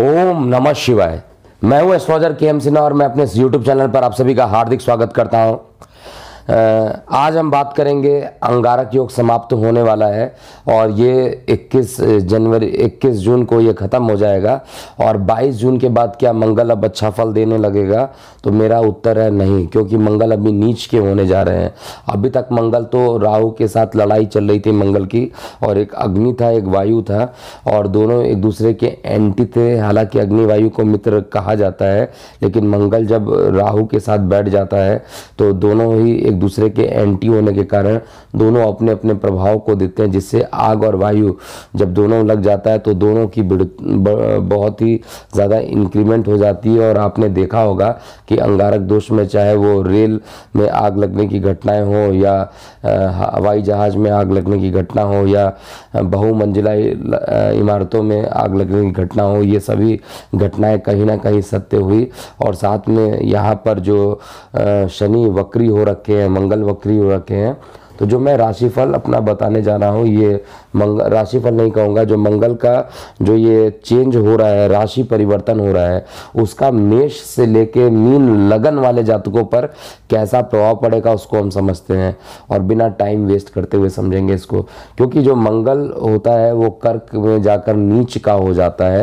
ओम नमः शिवाय मैं हूं एस्ट्रोलॉजर के एम सिन्हा और मैं अपने यूट्यूब चैनल पर आप सभी का हार्दिक स्वागत करता हूं आज हम बात करेंगे अंगारक योग समाप्त तो होने वाला है और ये 21 जनवरी 21 जून को ये ख़त्म हो जाएगा और 22 जून के बाद क्या मंगल अब अच्छा फल देने लगेगा तो मेरा उत्तर है नहीं क्योंकि मंगल अभी नीच के होने जा रहे हैं अभी तक मंगल तो राहु के साथ लड़ाई चल रही थी मंगल की और एक अग्नि था एक वायु था और दोनों एक दूसरे के एंटी थे हालांकि अग्नि वायु को मित्र कहा जाता है लेकिन मंगल जब राहू के साथ बैठ जाता है तो दोनों ही एक दूसरे के एंटी होने के कारण दोनों अपने अपने प्रभाव को देते हैं जिससे आग और वायु जब दोनों लग जाता है तो दोनों की बहुत ही ज़्यादा इंक्रीमेंट हो जाती है और आपने देखा होगा कि अंगारक दोष में चाहे वो रेल में आग लगने की घटनाएं हो या हवाई जहाज़ में आग लगने की घटना हो या बहुमंजिला इमारतों में आग लगने की घटना हो ये सभी घटनाएं कहीं ना कहीं सत्य हुई और साथ में यहाँ पर जो शनि वक्री हो रखे हैं हैं मंगल वक्री हो रखे हैं तो जो मैं राशिफल अपना बताने जा रहा हूँ ये मंगल राशिफल नहीं कहूँगा जो मंगल का जो ये चेंज हो रहा है राशि परिवर्तन हो रहा है उसका मेष से लेके मीन लगन वाले जातकों पर कैसा प्रभाव पड़ेगा उसको हम समझते हैं और बिना टाइम वेस्ट करते हुए समझेंगे इसको क्योंकि जो मंगल होता है वो कर्क में जाकर नीच का हो जाता है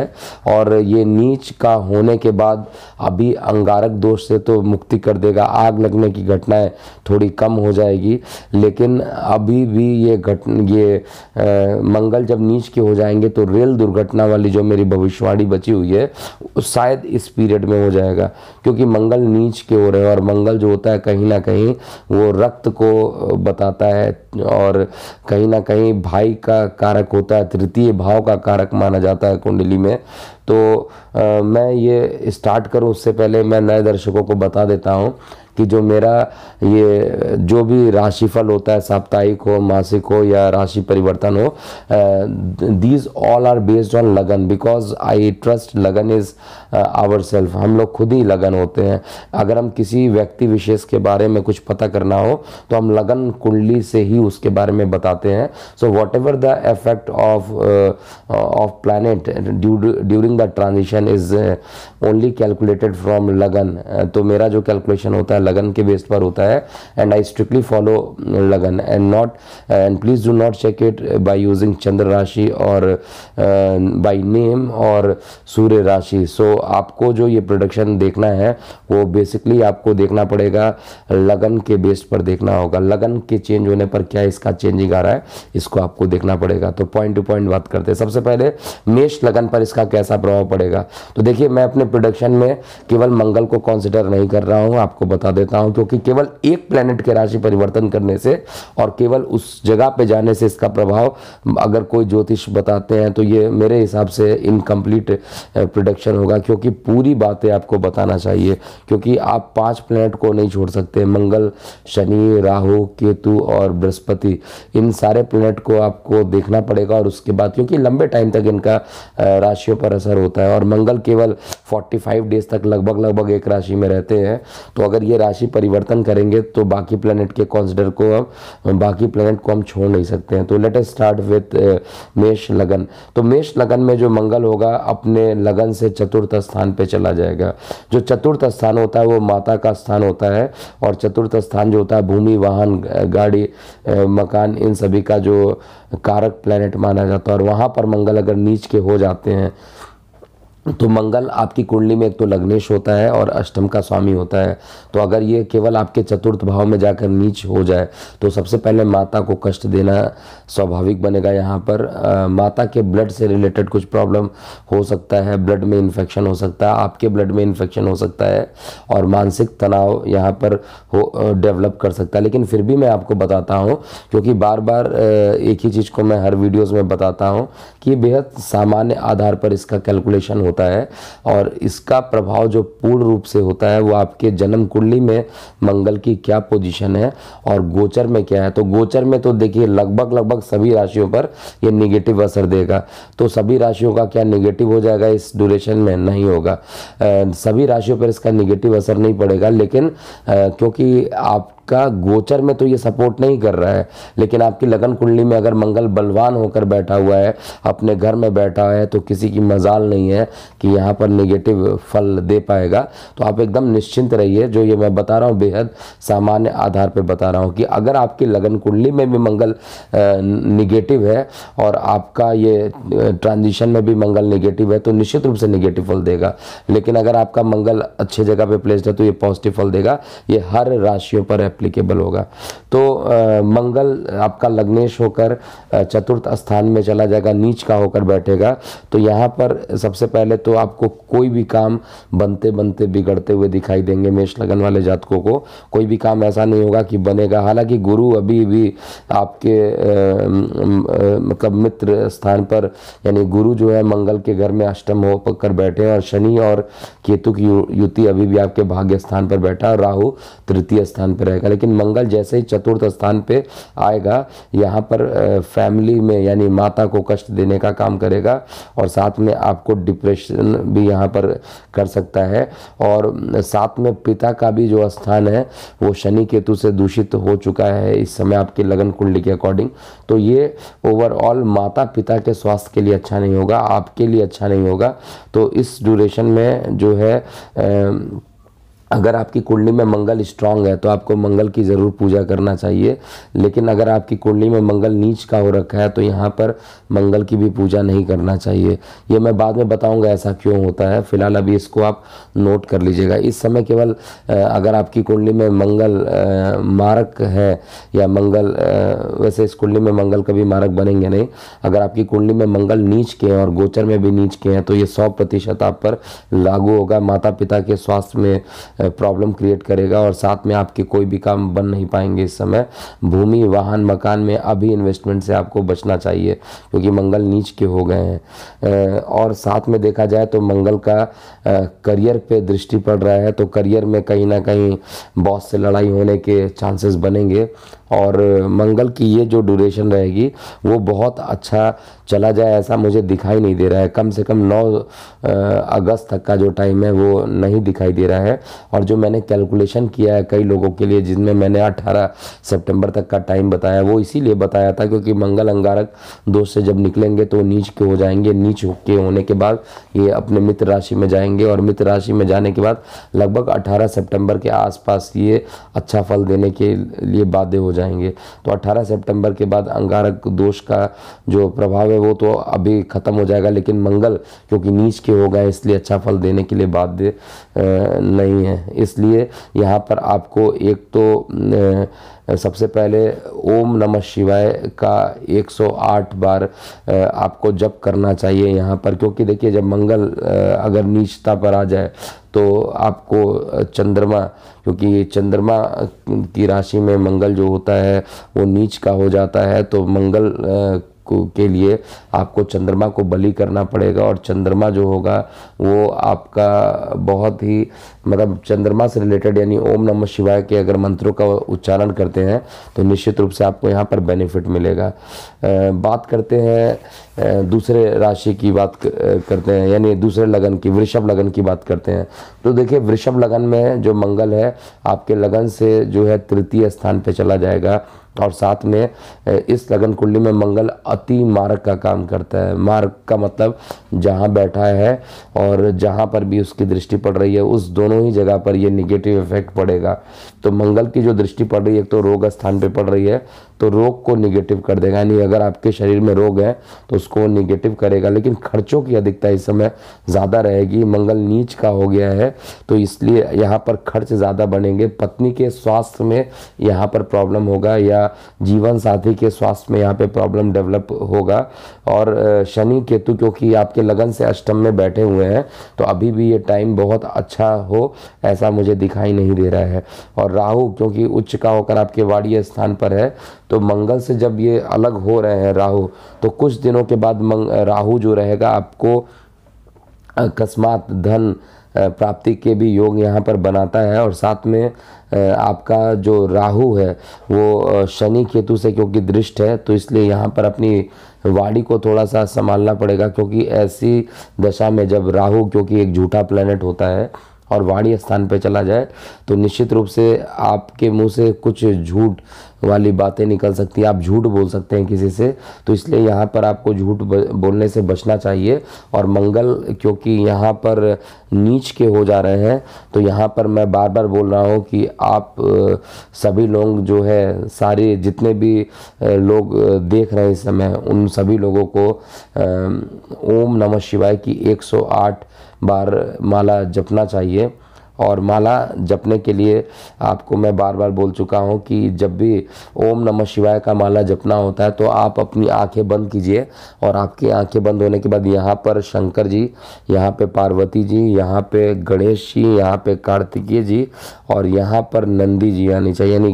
और ये नीच का होने के बाद अभी अंगारक दोष से तो मुक्ति कर देगा आग लगने की घटनाएं थोड़ी कम हो जाएगी लेकिन अभी भी ये घट ये आ, मंगल जब नीच के हो जाएंगे तो रेल दुर्घटना वाली जो मेरी भविष्यवाणी बची हुई है शायद इस पीरियड में हो जाएगा क्योंकि मंगल नीच के हो रहे हैं और मंगल जो होता है कहीं ना कहीं वो रक्त को बताता है और कहीं ना कहीं भाई का कारक होता है तृतीय भाव का कारक माना जाता है कुंडली में तो आ, मैं ये स्टार्ट करूँ उससे पहले मैं नए दर्शकों को बता देता हूँ कि जो मेरा ये जो भी राशिफल होता है साप्ताहिक हो मासिक हो या राशि परिवर्तन हो these all are based on lagan because I trust lagan is our self हम लोग खुद ही लगन होते हैं अगर हम किसी व्यक्ति विशेष के बारे में कुछ पता करना हो तो हम लगन कुंडली से ही उसके बारे में बताते हैं so whatever the effect of of planet during the transition is only calculated from lagan तो मेरा जो कैलकुलेशन होता है लगन के बेस पर होता है and I strictly follow lagan and not and please do not check it by using Chandra rashi और बाई नेम और सूर्य राशि सो आपको जो ये प्रोडक्शन देखना है वो बेसिकली आपको देखना पड़ेगा लगन के बेस पर देखना होगा लगन के चेंज होने पर क्या इसका चेंजिंग आ रहा है इसको आपको देखना पड़ेगा तो पॉइंट टू पॉइंट बात करते हैं सबसे पहले मेष लगन पर इसका कैसा प्रभाव पड़ेगा तो देखिए मैं अपने प्रोडक्शन में केवल मंगल को कंसिडर नहीं कर रहा हूँ आपको बता बता देता हूं क्योंकि केवल एक प्लेनेट के राशि परिवर्तन करने से और केवल उस जगह पे जाने से इसका प्रभाव अगर कोई ज्योतिष बताते हैं तो ये मेरे हिसाब से इनकम्प्लीट प्रोडक्शन होगा क्योंकि पूरी बातें आपको बताना चाहिए क्योंकि आप पाँच प्लेनेट को नहीं छोड़ सकते मंगल शनि राहु केतु और बृहस्पति इन सारे प्लेनेट को आपको देखना पड़ेगा और उसके बाद क्योंकि लंबे टाइम तक इनका राशियों पर असर होता है और मंगल केवल 45 डेज तक लगभग लगभग एक राशि में रहते हैं तो अगर ये राशि परिवर्तन करेंगे तो बाकी प्लेनेट के कॉन्सिडर को हम बाकी प्लेनेट को हम छोड़ नहीं सकते हैं तो लेट एस स्टार्ट विथ मेष लगन तो मेष लगन में जो मंगल होगा अपने लगन से चतुर्थ स्थान पे चला जाएगा जो चतुर्थ स्थान होता है वो माता का स्थान होता है और चतुर्थ स्थान जो होता है भूमि वाहन गाड़ी मकान इन सभी का जो कारक प्लैनेट माना जाता है और वहाँ पर मंगल अगर नीच के हो जाते हैं तो मंगल आपकी कुंडली में एक तो लग्नेश होता है और अष्टम का स्वामी होता है तो अगर ये केवल आपके चतुर्थ भाव में जाकर नीच हो जाए तो सबसे पहले माता को कष्ट देना स्वाभाविक बनेगा यहाँ पर आ, माता के ब्लड से रिलेटेड कुछ प्रॉब्लम हो सकता है ब्लड में इन्फेक्शन हो सकता है आपके ब्लड में इन्फेक्शन हो सकता है और मानसिक तनाव यहाँ पर हो डेवलप कर सकता है लेकिन फिर भी मैं आपको बताता हूँ क्योंकि बार बार एक ही चीज़ को मैं हर वीडियोज़ में बताता हूँ कि बेहद सामान्य आधार पर इसका कैलकुलेशन हो होता है और इसका प्रभाव जो पूर्ण रूप से होता है वो आपके जन्म कुंडली में मंगल की क्या पोजीशन है और गोचर में क्या है तो गोचर में तो देखिए लगभग लगभग सभी राशियों पर ये निगेटिव असर देगा तो सभी राशियों का क्या निगेटिव हो जाएगा इस ड्यूरेशन में नहीं होगा आ, सभी राशियों पर इसका निगेटिव असर नहीं पड़ेगा लेकिन आ, क्योंकि आप आपका गोचर में तो ये सपोर्ट नहीं कर रहा है लेकिन आपकी लगन कुंडली में अगर मंगल बलवान होकर बैठा हुआ है अपने घर में बैठा है तो किसी की मजाल नहीं है कि यहाँ पर निगेटिव फल दे पाएगा तो आप एकदम निश्चिंत रहिए जो ये मैं बता रहा हूँ बेहद सामान्य आधार पर बता रहा हूँ कि अगर आपकी लगन कुंडली में भी मंगल निगेटिव है और आपका ये ट्रांजिशन में भी मंगल निगेटिव है तो निश्चित रूप से निगेटिव फल देगा लेकिन अगर आपका मंगल अच्छे जगह पे प्लेस्ड है तो ये पॉजिटिव फल देगा ये हर राशियों पर है एप्लीकेबल होगा तो आ, मंगल आपका लग्नेश होकर चतुर्थ स्थान में चला जाएगा नीच का होकर बैठेगा तो यहाँ पर सबसे पहले तो आपको कोई भी काम बनते बनते बिगड़ते हुए दिखाई देंगे मेष लगन वाले जातकों को कोई भी काम ऐसा नहीं होगा कि बनेगा हालांकि गुरु अभी भी आपके मतलब मित्र स्थान पर यानी गुरु जो है मंगल के घर में अष्टम हो कर बैठे हैं और शनि और केतु की युति अभी भी आपके भाग्य स्थान पर बैठा और राहु तृतीय स्थान पर रहेगा लेकिन मंगल जैसे ही चतुर्थ स्थान पे आएगा यहाँ पर फैमिली में यानी माता को कष्ट देने का काम करेगा और साथ में आपको डिप्रेशन भी यहाँ पर कर सकता है और साथ में पिता का भी जो स्थान है वो शनि केतु से दूषित हो चुका है इस समय आपके लगन कुंडली के अकॉर्डिंग तो ये ओवरऑल माता पिता के स्वास्थ्य के लिए अच्छा नहीं होगा आपके लिए अच्छा नहीं होगा तो इस ड्यूरेशन में जो है अगर आपकी कुंडली में मंगल स्ट्रांग है तो आपको मंगल की ज़रूर पूजा करना चाहिए लेकिन अगर आपकी कुंडली में मंगल नीच का हो रखा है तो यहाँ पर मंगल की भी पूजा नहीं करना चाहिए ये मैं बाद में बताऊंगा ऐसा क्यों होता है फिलहाल अभी इसको आप नोट कर लीजिएगा इस समय केवल अगर आपकी कुंडली में मंगल मारक है या मंगल वैसे इस कुंडली में मंगल कभी मारक बनेंगे नहीं अगर आपकी कुंडली में मंगल नीच के हैं और गोचर में भी नीच के हैं तो ये सौ प्रतिशत आप पर लागू होगा माता पिता के स्वास्थ्य में प्रॉब्लम क्रिएट करेगा और साथ में आपके कोई भी काम बन नहीं पाएंगे इस समय भूमि वाहन मकान में अभी इन्वेस्टमेंट से आपको बचना चाहिए क्योंकि मंगल नीच के हो गए हैं और साथ में देखा जाए तो मंगल का करियर पे दृष्टि पड़ रहा है तो करियर में कहीं ना कहीं बॉस से लड़ाई होने के चांसेस बनेंगे और मंगल की ये जो ड्यूरेशन रहेगी वो बहुत अच्छा चला जाए ऐसा मुझे दिखाई नहीं दे रहा है कम से कम 9 अगस्त तक का जो टाइम है वो नहीं दिखाई दे रहा है और जो मैंने कैलकुलेशन किया है कई लोगों के लिए जिसमें मैंने 18 सितंबर तक का टाइम बताया वो इसीलिए बताया था क्योंकि मंगल अंगारक दोष से जब निकलेंगे तो नीच के हो जाएंगे नीच के होने के बाद ये अपने मित्र राशि में जाएंगे और मित्र राशि में जाने के बाद लगभग अठारह सेप्टेम्बर के आसपास ये अच्छा फल देने के लिए बाध्य हो जाए जाएंगे तो 18 सितंबर के बाद अंगारक दोष का जो प्रभाव है वो तो अभी ख़त्म हो जाएगा लेकिन मंगल क्योंकि नीच के हो गए इसलिए अच्छा फल देने के लिए बाध्य नहीं है इसलिए यहाँ पर आपको एक तो सबसे पहले ओम नमः शिवाय का 108 बार आपको जप करना चाहिए यहाँ पर क्योंकि देखिए जब मंगल अगर नीचता पर आ जाए तो आपको चंद्रमा क्योंकि चंद्रमा की राशि में मंगल जो होता है वो नीच का हो जाता है तो मंगल को के लिए आपको चंद्रमा को बलि करना पड़ेगा और चंद्रमा जो होगा वो आपका बहुत ही मतलब चंद्रमा से रिलेटेड यानी ओम नमः शिवाय के अगर मंत्रों का उच्चारण करते हैं तो निश्चित रूप से आपको यहाँ पर बेनिफिट मिलेगा बात करते हैं दूसरे राशि की बात करते हैं यानी दूसरे लगन की वृषभ लगन की बात करते हैं तो देखिए वृषभ लगन में जो मंगल है आपके लगन से जो है तृतीय स्थान पर चला जाएगा और साथ में इस लगन कुंडली में मंगल अति मार्ग का काम करता है मार्ग का मतलब जहाँ बैठा है और जहाँ पर भी उसकी दृष्टि पड़ रही है उस दोनों ही जगह पर ये निगेटिव इफेक्ट पड़ेगा तो मंगल की जो दृष्टि पड़ रही है एक तो रोग स्थान पे पड़ रही है तो रोग को निगेटिव कर देगा यानी अगर आपके शरीर में रोग है तो उसको निगेटिव करेगा लेकिन खर्चों की अधिकता इस समय ज़्यादा रहेगी मंगल नीच का हो गया है तो इसलिए यहाँ पर खर्च ज़्यादा बनेंगे पत्नी के स्वास्थ्य में यहाँ पर प्रॉब्लम होगा या जीवन साथी के स्वास्थ्य में यहाँ पर प्रॉब्लम डेवलप होगा और शनि केतु क्योंकि आपके लगन से अष्टम में बैठे हुए हैं तो अभी भी ये टाइम बहुत अच्छा हो ऐसा मुझे दिखाई नहीं दे रहा है और राहु क्योंकि उच्च का होकर आपके वाड़ी स्थान पर है तो मंगल से जब ये अलग हो रहे हैं राहु तो कुछ दिनों के बाद राहु जो रहेगा आपको अकस्मात धन प्राप्ति के भी योग यहाँ पर बनाता है और साथ में आपका जो राहु है वो शनि केतु से क्योंकि दृष्ट है तो इसलिए यहाँ पर अपनी वाणी को थोड़ा सा संभालना पड़ेगा क्योंकि ऐसी दशा में जब राहु क्योंकि एक झूठा प्लेनेट होता है और वाणी स्थान पर चला जाए तो निश्चित रूप से आपके मुंह से कुछ झूठ वाली बातें निकल सकती हैं आप झूठ बोल सकते हैं किसी से तो इसलिए यहाँ पर आपको झूठ बोलने से बचना चाहिए और मंगल क्योंकि यहाँ पर नीच के हो जा रहे हैं तो यहाँ पर मैं बार बार बोल रहा हूँ कि आप सभी लोग जो है सारे जितने भी लोग देख रहे हैं इस समय उन सभी लोगों को ओम नमः शिवाय की 108 बार माला जपना चाहिए और माला जपने के लिए आपको मैं बार बार बोल चुका हूँ कि जब भी ओम नमः शिवाय का माला जपना होता है तो आप अपनी आंखें बंद कीजिए और आपकी आंखें बंद होने के बाद यहाँ पर शंकर जी यहाँ पे पार्वती जी यहाँ पे गणेश जी यहाँ पे कार्तिकीय जी और यहाँ पर नंदी जी आनी चाहिए यानी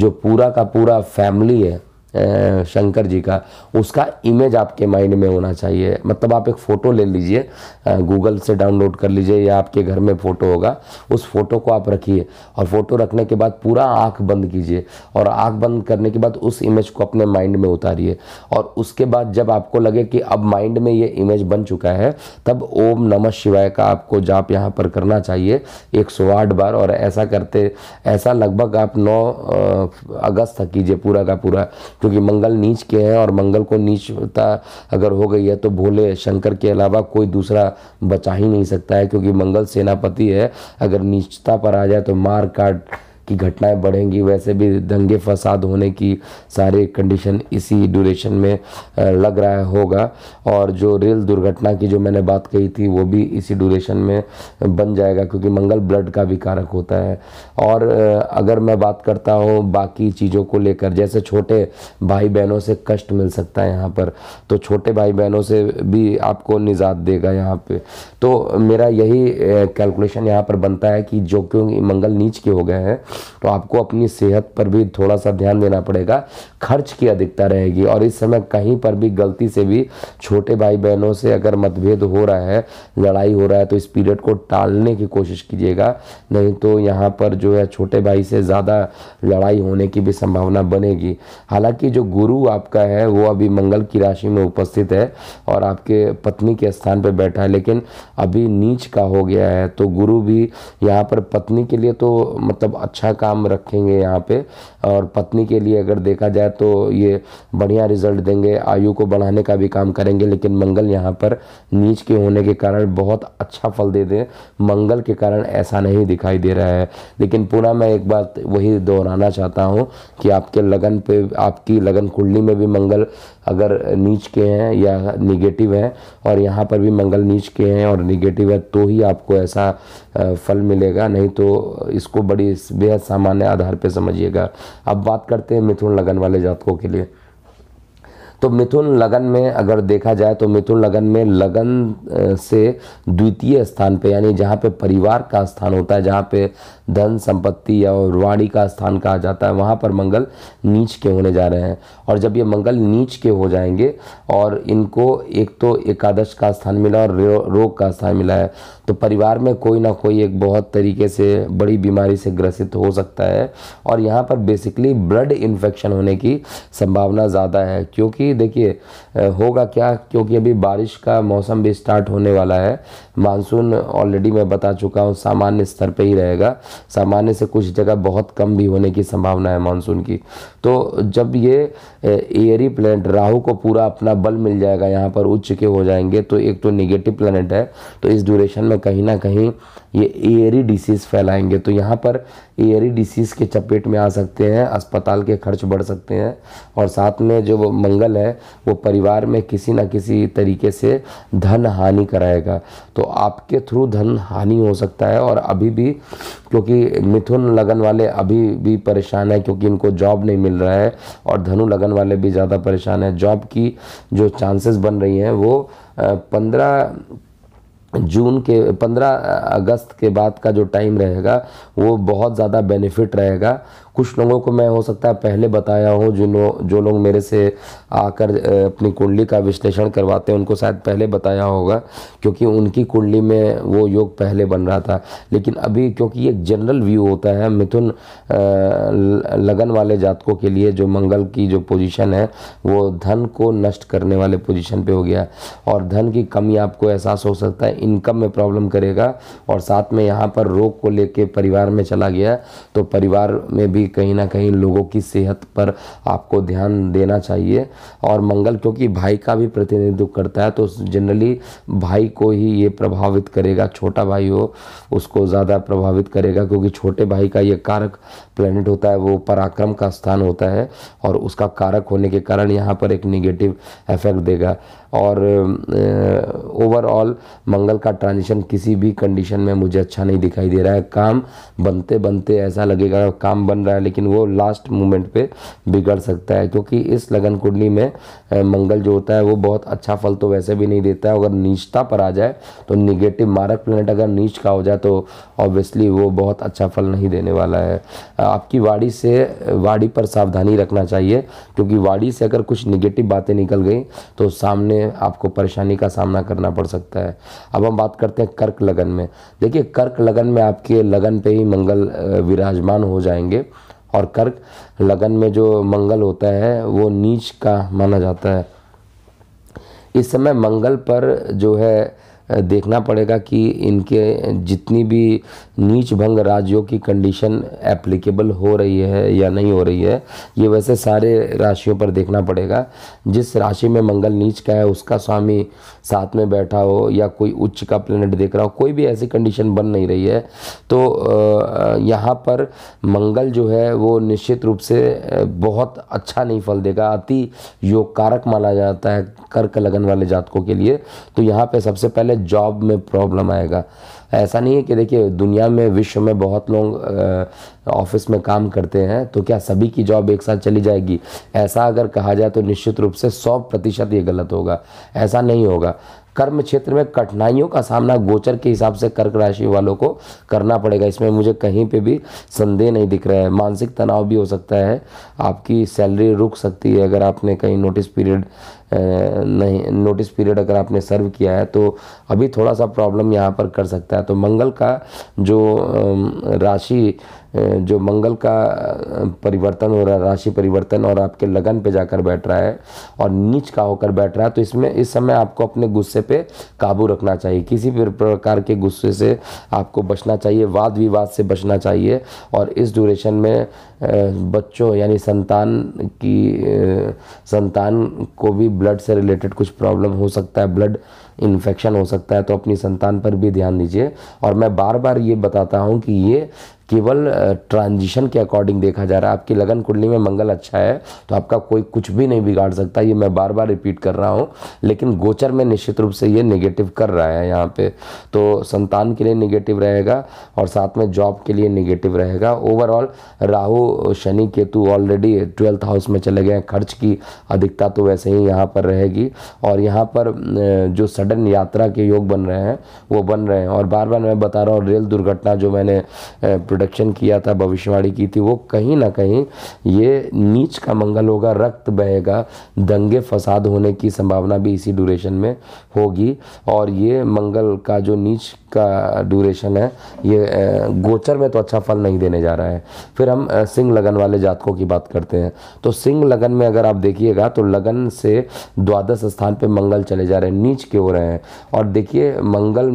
जो पूरा का पूरा फैमिली है शंकर जी का उसका इमेज आपके माइंड में होना चाहिए मतलब आप एक फ़ोटो ले लीजिए गूगल से डाउनलोड कर लीजिए या आपके घर में फ़ोटो होगा उस फ़ोटो को आप रखिए और फ़ोटो रखने के बाद पूरा आँख बंद कीजिए और आँख बंद करने के बाद उस इमेज को अपने माइंड में उतारिए और उसके बाद जब आपको लगे कि अब माइंड में ये इमेज बन चुका है तब ओम नमः शिवाय का आपको जाप यहाँ पर करना चाहिए एक बार और ऐसा करते ऐसा लगभग आप नौ अगस्त तक कीजिए पूरा का पूरा क्योंकि मंगल नीच के हैं और मंगल को नीचता अगर हो गई है तो भोले शंकर के अलावा कोई दूसरा बचा ही नहीं सकता है क्योंकि मंगल सेनापति है अगर नीचता पर आ जाए तो मार काट की घटनाएं बढ़ेंगी वैसे भी दंगे फसाद होने की सारी कंडीशन इसी ड्यूरेशन में लग रहा है होगा और जो रेल दुर्घटना की जो मैंने बात कही थी वो भी इसी ड्यूरेशन में बन जाएगा क्योंकि मंगल ब्लड का भी कारक होता है और अगर मैं बात करता हूँ बाकी चीज़ों को लेकर जैसे छोटे भाई बहनों से कष्ट मिल सकता है यहाँ पर तो छोटे भाई बहनों से भी आपको निजात देगा यहाँ पे तो मेरा यही कैलकुलेशन यहाँ पर बनता है कि जो क्योंकि मंगल नीच के हो गए हैं तो आपको अपनी सेहत पर भी थोड़ा सा ध्यान देना पड़ेगा खर्च की अधिकता रहेगी और इस समय कहीं पर भी गलती से भी छोटे भाई बहनों से अगर मतभेद हो रहा है लड़ाई हो रहा है तो इस पीरियड को टालने की कोशिश कीजिएगा नहीं तो यहाँ पर जो है छोटे भाई से ज़्यादा लड़ाई होने की भी संभावना बनेगी हालांकि जो गुरु आपका है वो अभी मंगल की राशि में उपस्थित है और आपके पत्नी के स्थान पर बैठा है लेकिन अभी नीच का हो गया है तो गुरु भी यहाँ पर पत्नी के लिए तो मतलब अच्छा अच्छा काम रखेंगे यहाँ पे और पत्नी के लिए अगर देखा जाए तो ये बढ़िया रिजल्ट देंगे आयु को बढ़ाने का भी काम करेंगे लेकिन मंगल यहाँ पर नीच के होने के कारण बहुत अच्छा फल दे दें मंगल के कारण ऐसा नहीं दिखाई दे रहा है लेकिन पुनः मैं एक बात वही दोहराना चाहता हूँ कि आपके लगन पे आपकी लगन कुंडली में भी मंगल अगर नीच के हैं या निगेटिव हैं और यहाँ पर भी मंगल नीच के हैं और निगेटिव है तो ही आपको ऐसा फल मिलेगा नहीं तो इसको बड़ी बेहद है सामान्य आधार पर समझिएगा अब बात करते हैं मिथुन लगन वाले जातकों के लिए तो मिथुन लगन में अगर देखा जाए तो मिथुन लगन में लगन से द्वितीय स्थान पे यानी जहाँ पे परिवार का स्थान होता है जहाँ पे धन संपत्ति या वाणी का स्थान कहा जाता है वहाँ पर मंगल नीच के होने जा रहे हैं और जब ये मंगल नीच के हो जाएंगे और इनको एक तो एकादश का स्थान मिला और रोग का स्थान मिला है तो परिवार में कोई ना कोई एक बहुत तरीके से बड़ी बीमारी से ग्रसित हो सकता है और यहाँ पर बेसिकली ब्लड इन्फेक्शन होने की संभावना ज़्यादा है क्योंकि देखिए होगा क्या क्योंकि अभी बारिश का मौसम भी स्टार्ट होने वाला है मानसून ऑलरेडी मैं बता चुका हूँ सामान्य स्तर पर ही रहेगा सामान्य से कुछ जगह बहुत कम भी होने की संभावना है मानसून की तो जब ये एयरी प्लैनेट राहु को पूरा अपना बल मिल जाएगा यहाँ पर उच्च के हो जाएंगे तो एक तो निगेटिव प्लैनेट है तो इस ड्यूरेशन में कहीं ना कहीं ये एयरी डिसीज फैलाएंगे तो यहाँ पर एयरी डिसीज़ के चपेट में आ सकते हैं अस्पताल के खर्च बढ़ सकते हैं और साथ में जो मंगल है वो परिवार में किसी ना किसी तरीके से धन हानि कराएगा तो आपके थ्रू धन हानि हो सकता है और अभी भी क्योंकि मिथुन लगन वाले अभी भी परेशान है क्योंकि इनको जॉब नहीं मिल रहा है और धनु लगन वाले भी ज़्यादा परेशान है जॉब की जो चांसेस बन रही हैं वो पंद्रह जून के 15 अगस्त के बाद का जो टाइम रहेगा वो बहुत ज़्यादा बेनिफिट रहेगा कुछ लोगों को मैं हो सकता है पहले बताया हूँ जिन लोग जो लोग मेरे से आकर अपनी कुंडली का विश्लेषण करवाते हैं उनको शायद पहले बताया होगा क्योंकि उनकी कुंडली में वो योग पहले बन रहा था लेकिन अभी क्योंकि एक जनरल व्यू होता है मिथुन लगन वाले जातकों के लिए जो मंगल की जो पोजिशन है वो धन को नष्ट करने वाले पोजिशन पर हो गया है और धन की कमी आपको एहसास हो सकता है इनकम में प्रॉब्लम करेगा और साथ में यहाँ पर रोग को लेकर परिवार में चला गया तो परिवार में भी कहीं ना कहीं लोगों की सेहत पर आपको ध्यान देना चाहिए और मंगल क्योंकि भाई का भी प्रतिनिधित्व करता है तो जनरली भाई को ही ये प्रभावित करेगा छोटा भाई हो उसको ज़्यादा प्रभावित करेगा क्योंकि छोटे भाई का ये कारक प्लेनेट होता है वो पराक्रम का स्थान होता है और उसका कारक होने के कारण यहाँ पर एक निगेटिव इफेक्ट देगा और ओवरऑल मंगल का ट्रांजिशन किसी भी कंडीशन में मुझे अच्छा नहीं दिखाई दे रहा है काम बनते बनते ऐसा लगेगा काम बन रहा है लेकिन वो लास्ट मोमेंट पे बिगड़ सकता है क्योंकि इस लगन कुंडली में मंगल जो होता है वो बहुत अच्छा फल तो वैसे भी नहीं देता है अगर नीचता पर आ जाए तो निगेटिव मारक प्लेनेट अगर नीच का हो जाए तो ऑब्वियसली वो बहुत अच्छा फल नहीं देने वाला है आपकी वाड़ी से वाड़ी पर सावधानी रखना चाहिए क्योंकि वाड़ी से अगर कुछ निगेटिव बातें निकल गई तो सामने में आपको परेशानी का सामना करना पड़ सकता है अब हम बात करते हैं कर्क लगन में देखिए कर्क लगन में आपके लगन पे ही मंगल विराजमान हो जाएंगे और कर्क लगन में जो मंगल होता है वो नीच का माना जाता है इस समय मंगल पर जो है देखना पड़ेगा कि इनके जितनी भी नीच भंग राज्यों की कंडीशन एप्लीकेबल हो रही है या नहीं हो रही है ये वैसे सारे राशियों पर देखना पड़ेगा जिस राशि में मंगल नीच का है उसका स्वामी साथ में बैठा हो या कोई उच्च का प्लेनेट देख रहा हो कोई भी ऐसी कंडीशन बन नहीं रही है तो यहाँ पर मंगल जो है वो निश्चित रूप से बहुत अच्छा नहीं फल देगा अति योग कारक माना जाता है कर्क लगन वाले जातकों के लिए तो यहाँ पर सबसे पहले जॉब में प्रॉब्लम आएगा ऐसा नहीं है कि देखिए दुनिया में विश्व में बहुत लोग ऑफिस में काम करते हैं तो क्या सभी की जॉब एक साथ चली जाएगी ऐसा अगर कहा जाए तो निश्चित रूप से सौ प्रतिशत ये गलत होगा ऐसा नहीं होगा कर्म क्षेत्र में कठिनाइयों का सामना गोचर के हिसाब से कर्क राशि वालों को करना पड़ेगा इसमें मुझे कहीं पे भी संदेह नहीं दिख रहा है मानसिक तनाव भी हो सकता है आपकी सैलरी रुक सकती है अगर आपने कहीं नोटिस पीरियड नहीं नोटिस पीरियड अगर आपने सर्व किया है तो अभी थोड़ा सा प्रॉब्लम यहाँ पर कर सकता है तो मंगल का जो राशि जो मंगल का परिवर्तन हो रहा है राशि परिवर्तन और आपके लगन पे जाकर बैठ रहा है और नीच का होकर बैठ रहा है तो इसमें इस समय आपको अपने गुस्से पे काबू रखना चाहिए किसी भी प्रकार के गुस्से से आपको बचना चाहिए वाद विवाद से बचना चाहिए और इस ड्यूरेशन में बच्चों यानी संतान की संतान को भी ब्लड से रिलेटेड कुछ प्रॉब्लम हो सकता है ब्लड इन्फेक्शन हो सकता है तो अपनी संतान पर भी ध्यान दीजिए और मैं बार बार ये बताता हूँ कि ये केवल ट्रांजिशन के अकॉर्डिंग देखा जा रहा है आपकी लगन कुंडली में मंगल अच्छा है तो आपका कोई कुछ भी नहीं बिगाड़ सकता ये मैं बार बार रिपीट कर रहा हूँ लेकिन गोचर में निश्चित रूप से ये निगेटिव कर रहा है यहाँ पे तो संतान के लिए निगेटिव रहेगा और साथ में जॉब के लिए निगेटिव रहेगा overall Rahu Shani Ketu already twelfth house में चले गए खर्च की अधिकता तो वैसे ही यहाँ पर रहेगी और यहाँ पर जो सडन यात्रा के योग बन रहे हैं वो बन रहे हैं और बार बार मैं बता रहा हूँ रेल दुर्घटना जो मैंने प्रोडक्शन किया था भविष्यवाणी की थी वो कहीं ना कहीं ये नीच का मंगल होगा रक्त बहेगा दंगे फसाद होने की संभावना भी इसी ड्यूरेशन में होगी और ये मंगल का जो नीच का ड्यूरेशन है ये गोचर में तो अच्छा फल नहीं देने जा रहा है फिर हम सिंह लगन वाले जातकों की बात करते हैं तो सिंह लगन में अगर आप देखिएगा तो लगन से द्वादश स्थान पर मंगल चले जा रहे हैं नीच के हो रहे हैं और देखिए मंगल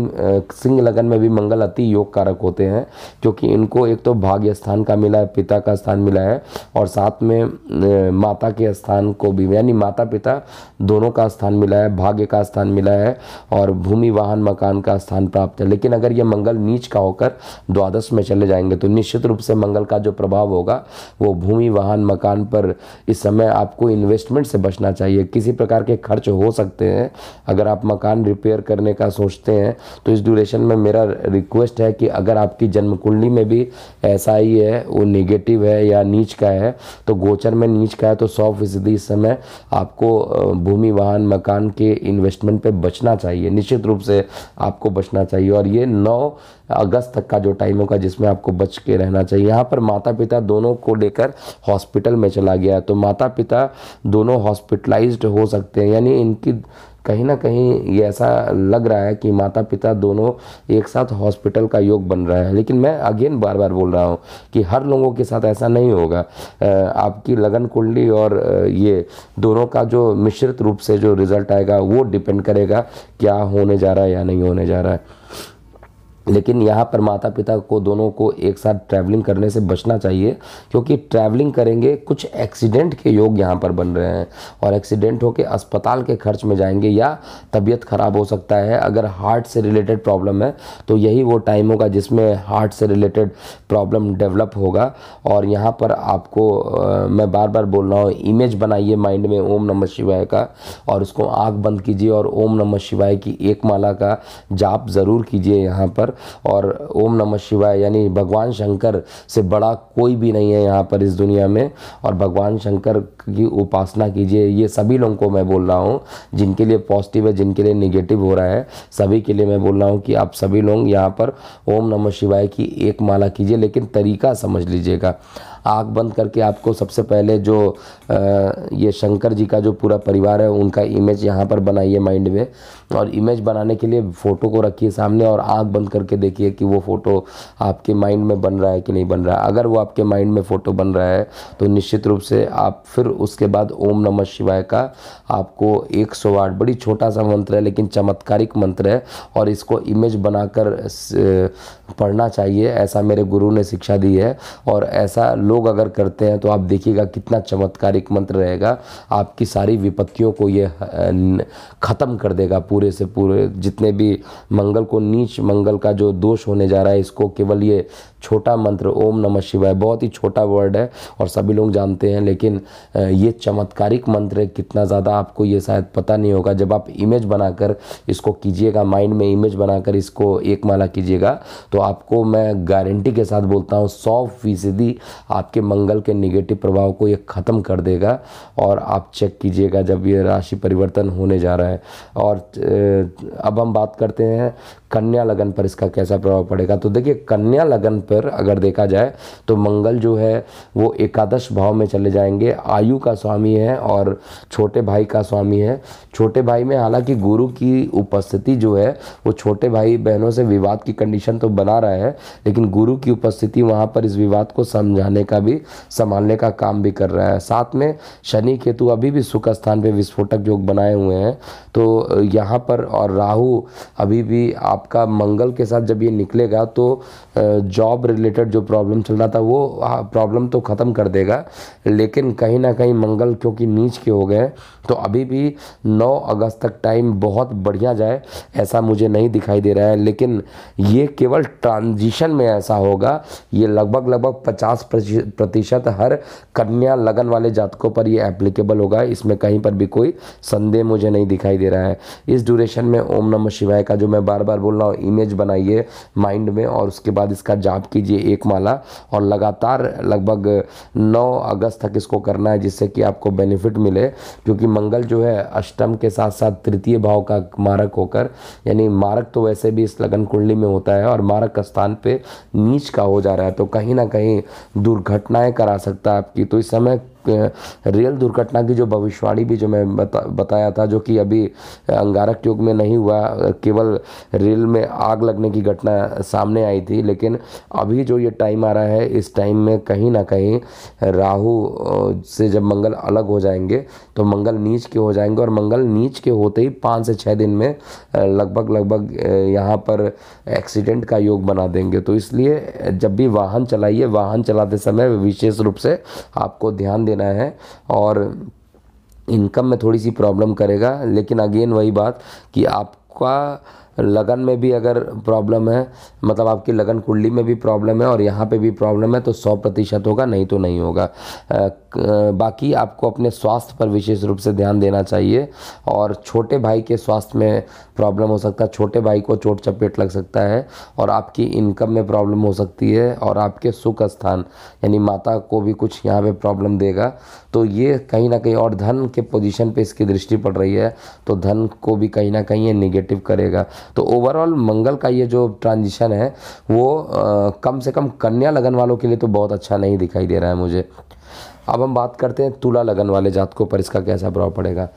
सिंह लगन में भी मंगल अति योग कारक होते हैं क्योंकि इनको उनको एक तो भाग्य स्थान का मिला है पिता का स्थान मिला है और साथ में माता के स्थान को भी यानी माता पिता दोनों का स्थान मिला है भाग्य का स्थान मिला है और भूमि वाहन मकान का स्थान प्राप्त है लेकिन अगर ये मंगल नीच का होकर द्वादश में चले जाएंगे तो निश्चित रूप से मंगल का जो प्रभाव होगा वो भूमि वाहन मकान पर इस समय आपको इन्वेस्टमेंट से बचना चाहिए किसी प्रकार के खर्च हो सकते हैं अगर आप मकान रिपेयर करने का सोचते हैं तो इस ड्यूरेशन में मेरा रिक्वेस्ट है कि अगर आपकी जन्म कुंडली में भी ऐसा ही है वो निगेटिव है या नीच का है तो गोचर में नीच का है तो सौ फीसदी इस समय आपको भूमि वाहन मकान के इन्वेस्टमेंट पे बचना चाहिए निश्चित रूप से आपको बचना चाहिए और ये नौ अगस्त तक का जो टाइम होगा जिसमें आपको बच के रहना चाहिए यहाँ पर माता पिता दोनों को लेकर हॉस्पिटल में चला गया तो माता पिता दोनों हॉस्पिटलाइज्ड हो सकते हैं यानी इनकी कहीं ना कहीं ये ऐसा लग रहा है कि माता पिता दोनों एक साथ हॉस्पिटल का योग बन रहा है लेकिन मैं अगेन बार बार बोल रहा हूँ कि हर लोगों के साथ ऐसा नहीं होगा आपकी लगन कुंडली और ये दोनों का जो मिश्रित रूप से जो रिज़ल्ट आएगा वो डिपेंड करेगा क्या होने जा रहा है या नहीं होने जा रहा है लेकिन यहाँ पर माता पिता को दोनों को एक साथ ट्रैवलिंग करने से बचना चाहिए क्योंकि ट्रैवलिंग करेंगे कुछ एक्सीडेंट के योग यहाँ पर बन रहे हैं और एक्सीडेंट होकर अस्पताल के खर्च में जाएंगे या तबीयत ख़राब हो सकता है अगर हार्ट से रिलेटेड प्रॉब्लम है तो यही वो टाइम होगा जिसमें हार्ट से रिलेटेड प्रॉब्लम डेवलप होगा और यहाँ पर आपको आ, मैं बार बार बोल रहा हूँ इमेज बनाइए माइंड में ओम नमः शिवाय का और उसको आँख बंद कीजिए और ओम नमः शिवाय की एक माला का जाप ज़रूर कीजिए यहाँ पर और ओम नमः शिवाय यानी भगवान शंकर से बड़ा कोई भी नहीं है यहाँ पर इस दुनिया में और भगवान शंकर की उपासना कीजिए ये सभी लोगों को मैं बोल रहा हूँ जिनके लिए पॉजिटिव है जिनके लिए निगेटिव हो रहा है सभी के लिए मैं बोल रहा हूँ कि आप सभी लोग यहाँ पर ओम नमः शिवाय की एक माला कीजिए लेकिन तरीका समझ लीजिएगा आँख बंद करके आपको सबसे पहले जो आ, ये शंकर जी का जो पूरा परिवार है उनका इमेज यहाँ पर बनाइए माइंड में और इमेज बनाने के लिए फ़ोटो को रखिए सामने और आँख बंद करके देखिए कि वो फ़ोटो आपके माइंड में बन रहा है कि नहीं बन रहा है अगर वो आपके माइंड में फ़ोटो बन रहा है तो निश्चित रूप से आप फिर उसके बाद ओम नमः शिवाय का आपको एक सौ आठ बड़ी छोटा सा मंत्र है लेकिन चमत्कारिक मंत्र है और इसको इमेज बनाकर पढ़ना चाहिए ऐसा मेरे गुरु ने शिक्षा दी है और ऐसा लोग अगर करते हैं तो आप देखिएगा कितना चमत्कारिक मंत्र रहेगा आपकी सारी विपत्तियों को ये ख़त्म कर देगा पूरे पूरे से पूरे जितने भी मंगल को नीच मंगल का जो दोष होने जा रहा है इसको केवल ये छोटा मंत्र ओम नमः शिवाय बहुत ही छोटा वर्ड है और सभी लोग जानते हैं लेकिन ये चमत्कारिक मंत्र है कितना ज़्यादा आपको ये शायद पता नहीं होगा जब आप इमेज बनाकर इसको कीजिएगा माइंड में इमेज बनाकर इसको एक माला कीजिएगा तो आपको मैं गारंटी के साथ बोलता हूँ सौ फीसदी आपके मंगल के निगेटिव प्रभाव को ये ख़त्म कर देगा और आप चेक कीजिएगा जब ये राशि परिवर्तन होने जा रहा है और अब हम बात करते हैं कन्या लगन पर इसका कैसा प्रभाव पड़ेगा तो देखिए कन्या लगन पर अगर देखा जाए तो मंगल जो है वो एकादश भाव में चले जाएंगे आयु का स्वामी है और छोटे भाई का स्वामी है छोटे भाई में हालांकि गुरु की उपस्थिति जो है वो छोटे भाई बहनों से विवाद की कंडीशन तो बना रहा है लेकिन गुरु की उपस्थिति वहाँ पर इस विवाद को समझाने का भी संभालने का काम भी कर रहा है साथ में शनि केतु अभी भी सुख स्थान पर विस्फोटक योग बनाए हुए हैं तो यहाँ पर और राहु अभी भी आप आपका मंगल के साथ जब ये निकलेगा तो जॉब रिलेटेड जो प्रॉब्लम चल रहा था वो प्रॉब्लम तो ख़त्म कर देगा लेकिन कहीं ना कहीं मंगल क्योंकि नीच के हो गए तो अभी भी 9 अगस्त तक टाइम बहुत बढ़िया जाए ऐसा मुझे नहीं दिखाई दे रहा है लेकिन ये केवल ट्रांजिशन में ऐसा होगा ये लगभग लगभग पचास प्रतिशत हर कन्या लगन वाले जातकों पर ये एप्लीकेबल होगा इसमें कहीं पर भी कोई संदेह मुझे नहीं दिखाई दे रहा है इस ड्यूरेशन में ओम नमः शिवाय का जो मैं बार बार बोल बोल रहा हूँ इमेज बनाइए माइंड में और उसके बाद इसका जाप कीजिए एक माला और लगातार लगभग नौ अगस्त तक इसको करना है जिससे कि आपको बेनिफिट मिले क्योंकि मंगल जो है अष्टम के साथ साथ तृतीय भाव का मारक होकर यानी मारक तो वैसे भी इस लगन कुंडली में होता है और मारक स्थान पे नीच का हो जा रहा है तो कहीं ना कहीं दुर्घटनाएं करा सकता है आपकी तो इस समय रेल दुर्घटना की जो भविष्यवाणी भी जो मैं बता, बताया था जो कि अभी अंगारक युग में नहीं हुआ केवल रेल में आग लगने की घटना सामने आई थी लेकिन अभी जो ये टाइम आ रहा है इस टाइम में कहीं ना कहीं राहु से जब मंगल अलग हो जाएंगे तो मंगल नीच के हो जाएंगे और मंगल नीच के होते ही पाँच से छः दिन में लगभग लगभग यहाँ पर एक्सीडेंट का योग बना देंगे तो इसलिए जब भी वाहन चलाइए वाहन चलाते समय विशेष रूप से आपको ध्यान दे देना है और इनकम में थोड़ी सी प्रॉब्लम करेगा लेकिन अगेन वही बात कि आपका लगन में भी अगर प्रॉब्लम है मतलब आपकी लगन कुंडली में भी प्रॉब्लम है और यहाँ पे भी प्रॉब्लम है तो सौ प्रतिशत होगा नहीं तो नहीं होगा बाकी आपको अपने स्वास्थ्य पर विशेष रूप से ध्यान देना चाहिए और छोटे भाई के स्वास्थ्य में प्रॉब्लम हो सकता है छोटे भाई को चोट चपेट लग सकता है और आपकी इनकम में प्रॉब्लम हो सकती है और आपके सुख स्थान यानी माता को भी कुछ यहाँ पे प्रॉब्लम देगा तो ये कहीं ना कहीं और धन के पोजीशन पे इसकी दृष्टि पड़ रही है तो धन को भी कहीं ना कहीं ये निगेटिव करेगा तो ओवरऑल मंगल का ये जो ट्रांजिशन है वो आ, कम से कम कन्या लगन वालों के लिए तो बहुत अच्छा नहीं दिखाई दे रहा है मुझे अब हम बात करते हैं तुला लगन वाले जातकों पर इसका कैसा प्रभाव पड़ेगा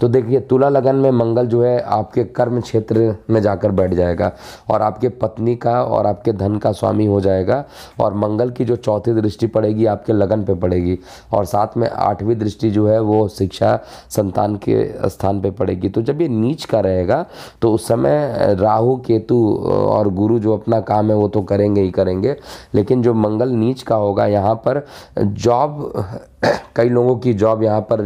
तो देखिए तुला लगन में मंगल जो है आपके कर्म क्षेत्र में जाकर बैठ जाएगा और आपके पत्नी का और आपके धन का स्वामी हो जाएगा और मंगल की जो चौथी दृष्टि पड़ेगी आपके लगन पे पड़ेगी और साथ में आठवीं दृष्टि जो है वो शिक्षा संतान के स्थान पर पड़ेगी तो जब ये नीच का रहेगा तो उस समय राहु केतु और गुरु जो अपना काम है वो तो करेंगे ही करेंगे लेकिन जो मंगल नीच का होगा यहाँ पर जॉब कई लोगों की जॉब यहाँ पर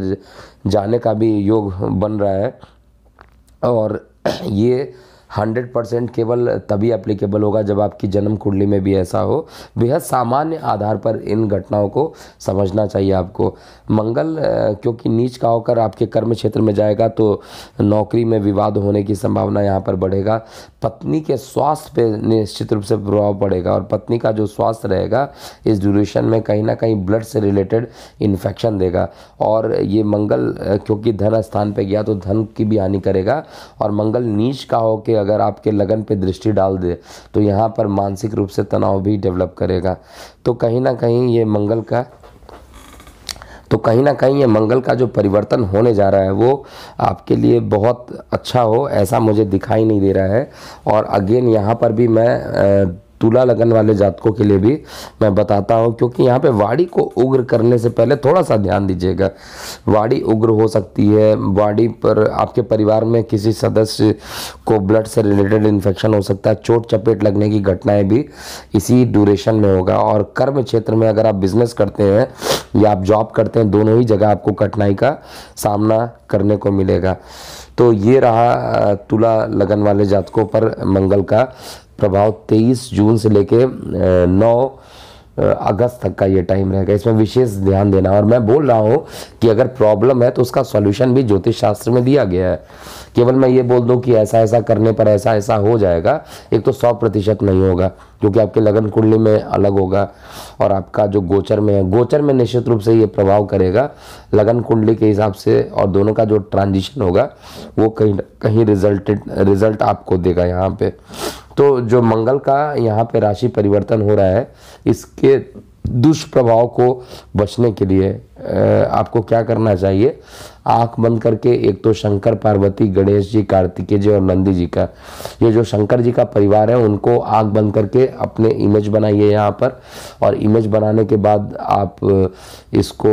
जाने का भी योग बन रहा है और ये हंड्रेड परसेंट केवल तभी एप्लीकेबल होगा जब आपकी जन्म कुंडली में भी ऐसा हो बेहद सामान्य आधार पर इन घटनाओं को समझना चाहिए आपको मंगल क्योंकि नीच का होकर आपके कर्म क्षेत्र में जाएगा तो नौकरी में विवाद होने की संभावना यहाँ पर बढ़ेगा पत्नी के स्वास्थ्य पे निश्चित रूप से प्रभाव पड़ेगा और पत्नी का जो स्वास्थ्य रहेगा इस ड्यूरेशन में कहीं ना कहीं ब्लड से रिलेटेड इन्फेक्शन देगा और ये मंगल क्योंकि धन स्थान पर गया तो धन की भी हानि करेगा और मंगल नीच का होकर अगर आपके लगन पे दृष्टि डाल दे तो यहाँ पर मानसिक रूप से तनाव भी डेवलप करेगा तो कहीं ना कहीं ये मंगल का तो कहीं ना कहीं ये मंगल का जो परिवर्तन होने जा रहा है वो आपके लिए बहुत अच्छा हो ऐसा मुझे दिखाई नहीं दे रहा है और अगेन यहाँ पर भी मैं तुला लगन वाले जातकों के लिए भी मैं बताता हूँ क्योंकि यहाँ पे वाड़ी को उग्र करने से पहले थोड़ा सा ध्यान दीजिएगा वाड़ी उग्र हो सकती है वाड़ी पर आपके परिवार में किसी सदस्य को ब्लड से रिलेटेड इन्फेक्शन हो सकता है चोट चपेट लगने की घटनाएं भी इसी ड्यूरेशन में होगा और कर्म क्षेत्र में अगर आप बिजनेस करते हैं या आप जॉब करते हैं दोनों ही जगह आपको कठिनाई का सामना करने को मिलेगा तो ये रहा तुला लगन वाले जातकों पर मंगल का प्रभाव 23 जून से लेके 9 अगस्त तक का ये टाइम रहेगा इसमें विशेष ध्यान देना और मैं बोल रहा हूँ कि अगर प्रॉब्लम है तो उसका सॉल्यूशन भी ज्योतिष शास्त्र में दिया गया है केवल मैं ये बोल दूँ कि ऐसा ऐसा करने पर ऐसा ऐसा हो जाएगा एक तो सौ प्रतिशत नहीं होगा क्योंकि आपके लगन कुंडली में अलग होगा और आपका जो गोचर में है गोचर में निश्चित रूप से ये प्रभाव करेगा लगन कुंडली के हिसाब से और दोनों का जो ट्रांजिशन होगा वो कहीं कहीं रिजल्टेड रिजल्ट आपको देगा यहाँ पर तो जो मंगल का यहाँ पे राशि परिवर्तन हो रहा है इसके दुष्प्रभाव को बचने के लिए आपको क्या करना चाहिए आंख बंद करके एक तो शंकर पार्वती गणेश जी कार्तिकेय जी और नंदी जी का ये जो शंकर जी का परिवार है उनको आंख बंद करके अपने इमेज बनाइए यहाँ पर और इमेज बनाने के बाद आप इसको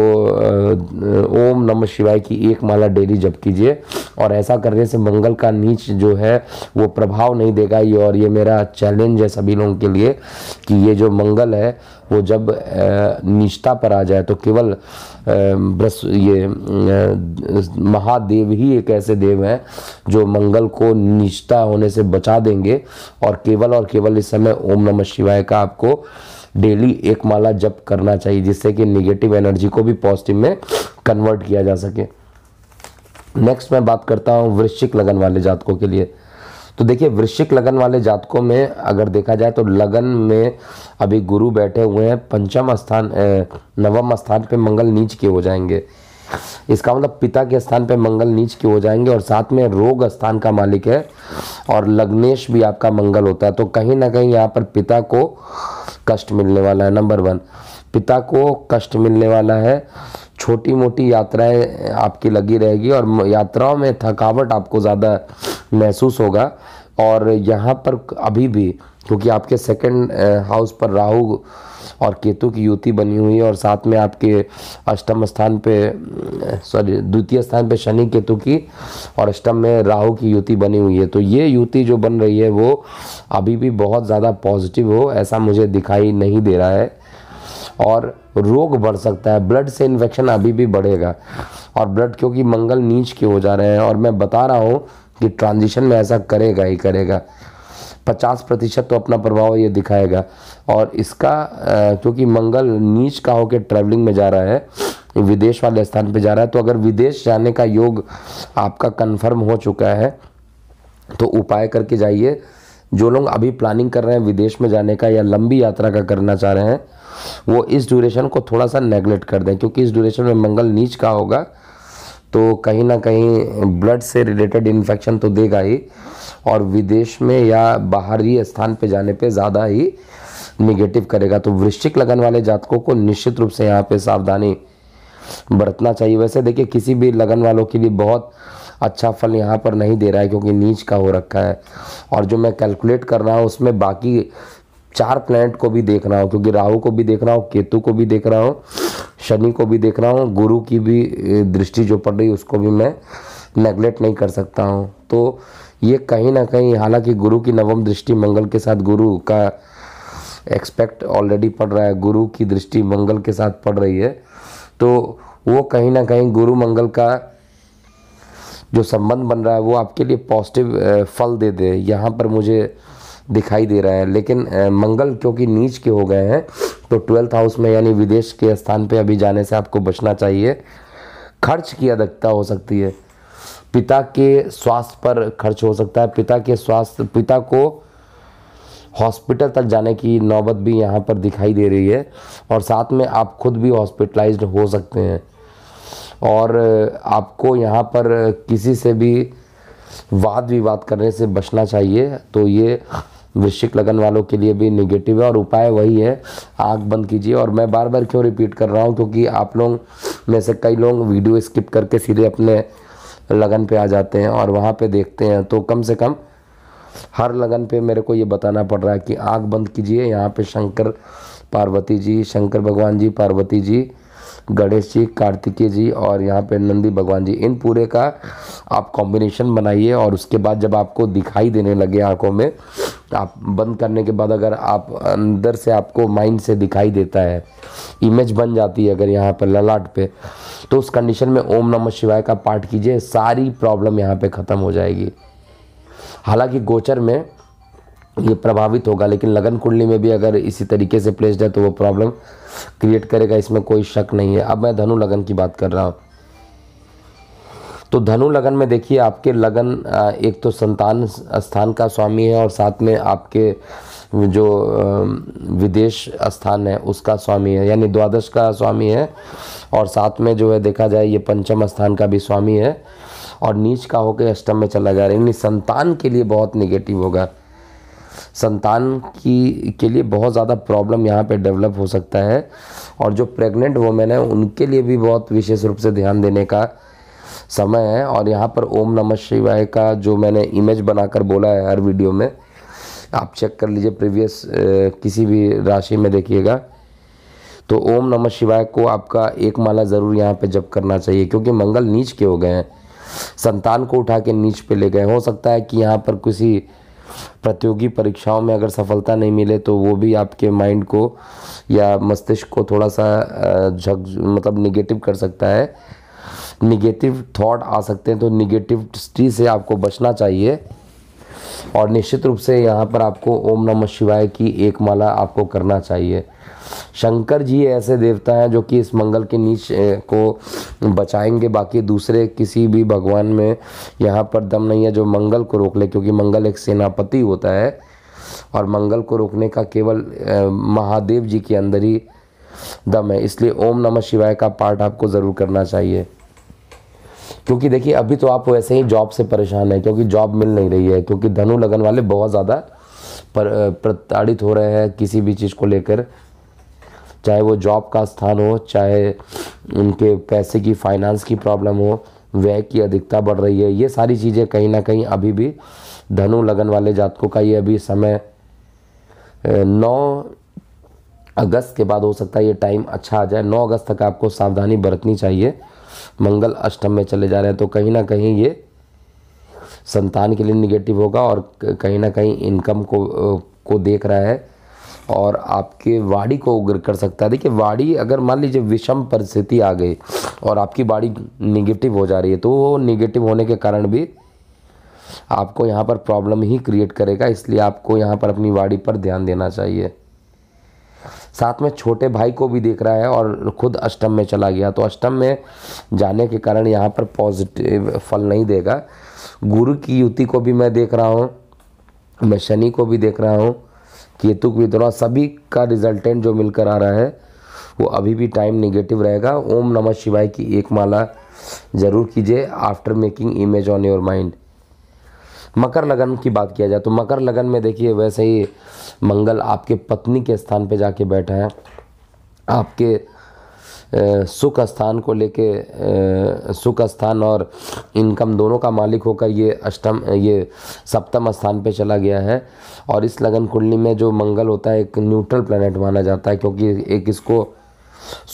ओम नमः शिवाय की एक माला डेली जप कीजिए और ऐसा करने से मंगल का नीच जो है वो प्रभाव नहीं देगा ये और ये मेरा चैलेंज है सभी लोगों के लिए कि ये जो मंगल है वो जब निष्ठा पर आ जाए तो केवल ब्रस ये महादेव ही एक ऐसे देव हैं जो मंगल को निष्ठा होने से बचा देंगे और केवल और केवल इस समय ओम नमः शिवाय का आपको डेली एक माला जप करना चाहिए जिससे कि निगेटिव एनर्जी को भी पॉजिटिव में कन्वर्ट किया जा सके नेक्स्ट मैं बात करता हूँ वृश्चिक लगन वाले जातकों के लिए तो देखिए वृश्चिक लगन वाले जातकों में अगर देखा जाए तो लगन में अभी गुरु बैठे हुए हैं पंचम स्थान नवम स्थान पे मंगल नीच के हो जाएंगे इसका मतलब पिता के स्थान पे मंगल नीच के हो जाएंगे और साथ में रोग स्थान का मालिक है और लग्नेश भी आपका मंगल होता है तो कहीं ना कहीं यहाँ पर पिता को कष्ट मिलने वाला है नंबर वन पिता को कष्ट मिलने वाला है छोटी मोटी यात्राएं आपकी लगी रहेगी और यात्राओं में थकावट आपको ज़्यादा महसूस होगा और यहाँ पर अभी भी क्योंकि आपके सेकंड हाउस पर राहु और केतु की युति बनी हुई है और साथ में आपके अष्टम स्थान पे सॉरी द्वितीय स्थान पे शनि केतु की और अष्टम में राहु की युति बनी हुई है तो ये युति जो बन रही है वो अभी भी बहुत ज़्यादा पॉजिटिव हो ऐसा मुझे दिखाई नहीं दे रहा है और रोग बढ़ सकता है ब्लड से इन्फेक्शन अभी भी बढ़ेगा और ब्लड क्योंकि मंगल नीच के हो जा रहे हैं और मैं बता रहा हूँ कि ट्रांजिशन में ऐसा करेगा ही करेगा पचास प्रतिशत तो अपना प्रभाव ये दिखाएगा और इसका क्योंकि मंगल नीच का होकर ट्रैवलिंग में जा रहा है विदेश वाले स्थान पे जा रहा है तो अगर विदेश जाने का योग आपका कन्फर्म हो चुका है तो उपाय करके जाइए जो लोग अभी प्लानिंग कर रहे हैं विदेश में जाने का या लंबी यात्रा का करना चाह रहे हैं वो इस ड्यूरेशन को थोड़ा सा नेगलेक्ट कर दें क्योंकि इस ड्यूरेशन में मंगल नीच का होगा तो कहीं ना कहीं ब्लड से रिलेटेड इन्फेक्शन तो देगा ही और विदेश में या बाहरी स्थान पे जाने पे ज़्यादा ही निगेटिव करेगा तो वृश्चिक लगन वाले जातकों को निश्चित रूप से यहाँ पे सावधानी बरतना चाहिए वैसे देखिए किसी भी लगन वालों के लिए बहुत अच्छा फल यहाँ पर नहीं दे रहा है क्योंकि नीच का हो रखा है और जो मैं कैलकुलेट कर रहा हूँ उसमें बाकी चार प्लैनेट को भी देख रहा हूँ क्योंकि राहु को भी देख रहा हूँ केतु को भी देख रहा हूँ शनि को भी देख रहा हूँ गुरु की भी दृष्टि जो पड़ रही उसको भी मैं नेग्लेक्ट नहीं कर सकता हूँ तो ये कहीं ना कहीं हालांकि गुरु की नवम दृष्टि मंगल के साथ गुरु का एक्सपेक्ट ऑलरेडी पड़ रहा है गुरु की दृष्टि मंगल के साथ पड़ रही है तो वो कहीं ना कहीं गुरु मंगल का जो संबंध बन रहा है वो आपके लिए पॉजिटिव फल दे दे यहाँ पर मुझे दिखाई दे रहा है लेकिन मंगल क्योंकि नीच के हो गए हैं तो ट्वेल्थ हाउस में यानी विदेश के स्थान पे अभी जाने से आपको बचना चाहिए खर्च की अधिकता हो सकती है पिता के स्वास्थ्य पर खर्च हो सकता है पिता के स्वास्थ्य पिता को हॉस्पिटल तक जाने की नौबत भी यहाँ पर दिखाई दे रही है और साथ में आप खुद भी हॉस्पिटलाइज्ड हो सकते हैं और आपको यहाँ पर किसी से भी वाद विवाद करने से बचना चाहिए तो ये वृश्चिक लगन वालों के लिए भी निगेटिव है और उपाय वही है आग बंद कीजिए और मैं बार बार क्यों रिपीट कर रहा हूँ क्योंकि आप लोग में से कई लोग वीडियो स्किप करके सीधे अपने लगन पे आ जाते हैं और वहाँ पे देखते हैं तो कम से कम हर लगन पे मेरे को ये बताना पड़ रहा है कि आग बंद कीजिए यहाँ पे शंकर पार्वती जी शंकर भगवान जी पार्वती जी गणेश जी कार्तिकीय जी और यहाँ पे नंदी भगवान जी इन पूरे का आप कॉम्बिनेशन बनाइए और उसके बाद जब आपको दिखाई देने लगे आंखों में तो आप बंद करने के बाद अगर आप अंदर से आपको माइंड से दिखाई देता है इमेज बन जाती है अगर यहाँ पर ललाट पे तो उस कंडीशन में ओम नमः शिवाय का पाठ कीजिए सारी प्रॉब्लम यहाँ पे ख़त्म हो जाएगी हालांकि गोचर में ये प्रभावित होगा लेकिन लगन कुंडली में भी अगर इसी तरीके से प्लेस्ड है तो वो प्रॉब्लम क्रिएट करेगा इसमें कोई शक नहीं है अब मैं धनु लगन की बात कर रहा हूँ तो धनु लगन में देखिए आपके लगन एक तो संतान स्थान का स्वामी है और साथ में आपके जो विदेश स्थान है उसका स्वामी है यानी द्वादश का स्वामी है और साथ में जो है देखा जाए ये पंचम स्थान का भी स्वामी है और नीच का होकर अष्टम में चला जा रहा है यानी संतान के लिए बहुत निगेटिव होगा संतान की के लिए बहुत ज़्यादा प्रॉब्लम यहाँ पे डेवलप हो सकता है और जो प्रेग्नेंट वोमेन है उनके लिए भी बहुत विशेष रूप से ध्यान देने का समय है और यहाँ पर ओम नमः शिवाय का जो मैंने इमेज बनाकर बोला है हर वीडियो में आप चेक कर लीजिए प्रीवियस किसी भी राशि में देखिएगा तो ओम नमः शिवाय को आपका एक माला ज़रूर यहाँ पे जप करना चाहिए क्योंकि मंगल नीच के हो गए हैं संतान को उठा के नीच पे ले गए हो सकता है कि यहाँ पर किसी प्रतियोगी परीक्षाओं में अगर सफलता नहीं मिले तो वो भी आपके माइंड को या मस्तिष्क को थोड़ा सा झक मतलब निगेटिव कर सकता है निगेटिव थॉट आ सकते हैं तो निगेटिव स्ट्री से आपको बचना चाहिए और निश्चित रूप से यहाँ पर आपको ओम नमः शिवाय की एक माला आपको करना चाहिए शंकर जी ऐसे देवता हैं जो कि इस मंगल के नीच को बचाएंगे बाकी दूसरे किसी भी भगवान में यहाँ पर दम नहीं है जो मंगल को रोक ले क्योंकि मंगल एक सेनापति होता है और मंगल को रोकने का केवल महादेव जी के अंदर ही दम है इसलिए ओम नमः शिवाय का पाठ आपको ज़रूर करना चाहिए क्योंकि देखिए अभी तो आप वैसे ही जॉब से परेशान हैं क्योंकि जॉब मिल नहीं रही है क्योंकि धनु लगन वाले बहुत ज़्यादा प्रताड़ित हो रहे हैं किसी भी चीज़ को लेकर चाहे वो जॉब का स्थान हो चाहे उनके पैसे की फाइनेंस की प्रॉब्लम हो व्यय की अधिकता बढ़ रही है ये सारी चीज़ें कहीं ना कहीं अभी भी धनु लगन वाले जातकों का ये अभी समय नौ अगस्त के बाद हो सकता है ये टाइम अच्छा आ जाए नौ अगस्त तक आपको सावधानी बरतनी चाहिए मंगल अष्टम में चले जा रहे हैं तो कहीं ना कहीं ये संतान के लिए निगेटिव होगा और कहीं ना कहीं इनकम को को देख रहा है और आपके वाड़ी को उग्र कर सकता है देखिए वाड़ी अगर मान लीजिए विषम परिस्थिति आ गई और आपकी वाड़ी निगेटिव हो जा रही है तो वो निगेटिव होने के कारण भी आपको यहाँ पर प्रॉब्लम ही क्रिएट करेगा इसलिए आपको यहाँ पर अपनी वाड़ी पर ध्यान देना चाहिए साथ में छोटे भाई को भी देख रहा है और खुद अष्टम में चला गया तो अष्टम में जाने के कारण यहाँ पर पॉजिटिव फल नहीं देगा गुरु की युति को भी मैं देख रहा हूँ मैं शनि को भी देख रहा हूँ केतु विद्रोह सभी का रिजल्टेंट जो मिलकर आ रहा है वो अभी भी टाइम निगेटिव रहेगा ओम नमः शिवाय की एक माला ज़रूर कीजिए after making image on your mind Makar लगन की बात किया जाए तो मकर लगन में देखिए वैसे ही मंगल आपके पत्नी के स्थान पे जाके बैठा है आपके सुख स्थान को लेके सुख स्थान और इनकम दोनों का मालिक होकर ये अष्टम ये सप्तम स्थान पे चला गया है और इस लगन कुंडली में जो मंगल होता है एक न्यूट्रल प्लानट माना जाता है क्योंकि एक इसको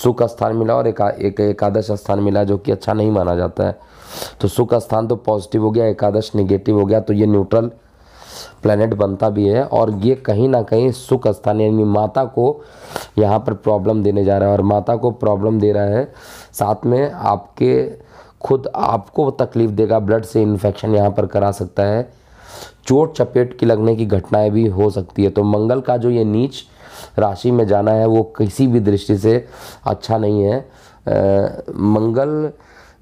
सुख स्थान मिला और एका, एक एकादश स्थान मिला जो कि अच्छा नहीं माना जाता है तो सुख स्थान तो पॉजिटिव हो गया एकादश निगेटिव हो गया तो ये न्यूट्रल प्लैनेट बनता भी है और ये कहीं ना कहीं सुख स्थान यानी माता को यहाँ पर प्रॉब्लम देने जा रहा है और माता को प्रॉब्लम दे रहा है साथ में आपके खुद आपको तकलीफ़ देगा ब्लड से इन्फेक्शन यहाँ पर करा सकता है चोट चपेट की लगने की घटनाएं भी हो सकती है तो मंगल का जो ये नीच राशि में जाना है वो किसी भी दृष्टि से अच्छा नहीं है आ, मंगल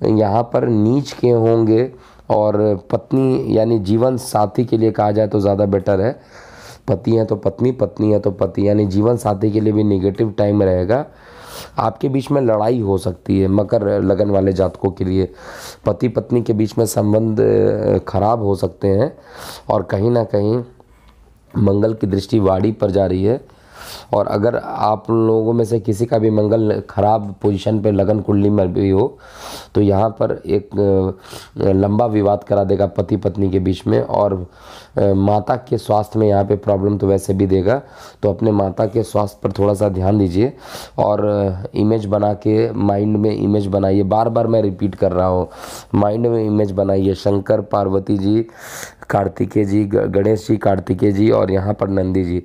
यहाँ पर नीच के होंगे और पत्नी यानी जीवन साथी के लिए कहा जाए तो ज़्यादा बेटर है पति हैं तो पत्नी पत्नी है तो पति यानी जीवन साथी के लिए भी निगेटिव टाइम रहेगा आपके बीच में लड़ाई हो सकती है मकर लगन वाले जातकों के लिए पति पत्नी के बीच में संबंध खराब हो सकते हैं और कहीं ना कहीं मंगल की दृष्टि वाड़ी पर जा रही है और अगर आप लोगों में से किसी का भी मंगल खराब पोजीशन पे लगन कुंडली में भी हो तो यहाँ पर एक लंबा विवाद करा देगा पति पत्नी के बीच में और माता के स्वास्थ्य में यहाँ पे प्रॉब्लम तो वैसे भी देगा तो अपने माता के स्वास्थ्य पर थोड़ा सा ध्यान दीजिए और इमेज बना के माइंड में इमेज बनाइए बार बार मैं रिपीट कर रहा हूँ माइंड में इमेज बनाइए शंकर पार्वती जी कार्तिकेय जी गणेश जी कार्तिकेय जी और यहाँ पर नंदी जी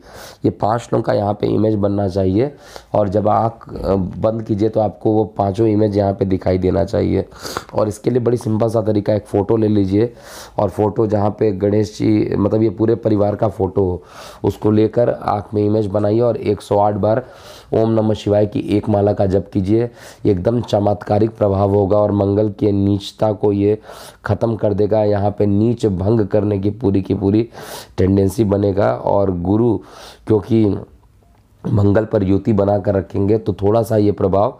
ये लोगों का यहाँ पे इमेज बनना चाहिए और जब आँख बंद कीजिए तो आपको वो पाँचों इमेज यहाँ पे दिखाई देना चाहिए और इसके लिए बड़ी सिंपल सा तरीका एक फ़ोटो ले लीजिए और फ़ोटो जहाँ पे गणेश जी मतलब ये पूरे परिवार का फ़ोटो हो उसको लेकर आँख में इमेज बनाइए और 108 बार ओम नमः शिवाय की एक माला का जप कीजिए एकदम चमत्कारिक प्रभाव होगा और मंगल की नीचता को ये ख़त्म कर देगा यहाँ पे नीच भंग करने की पूरी की पूरी टेंडेंसी बनेगा और गुरु क्योंकि मंगल पर युति बना कर रखेंगे तो थोड़ा सा ये प्रभाव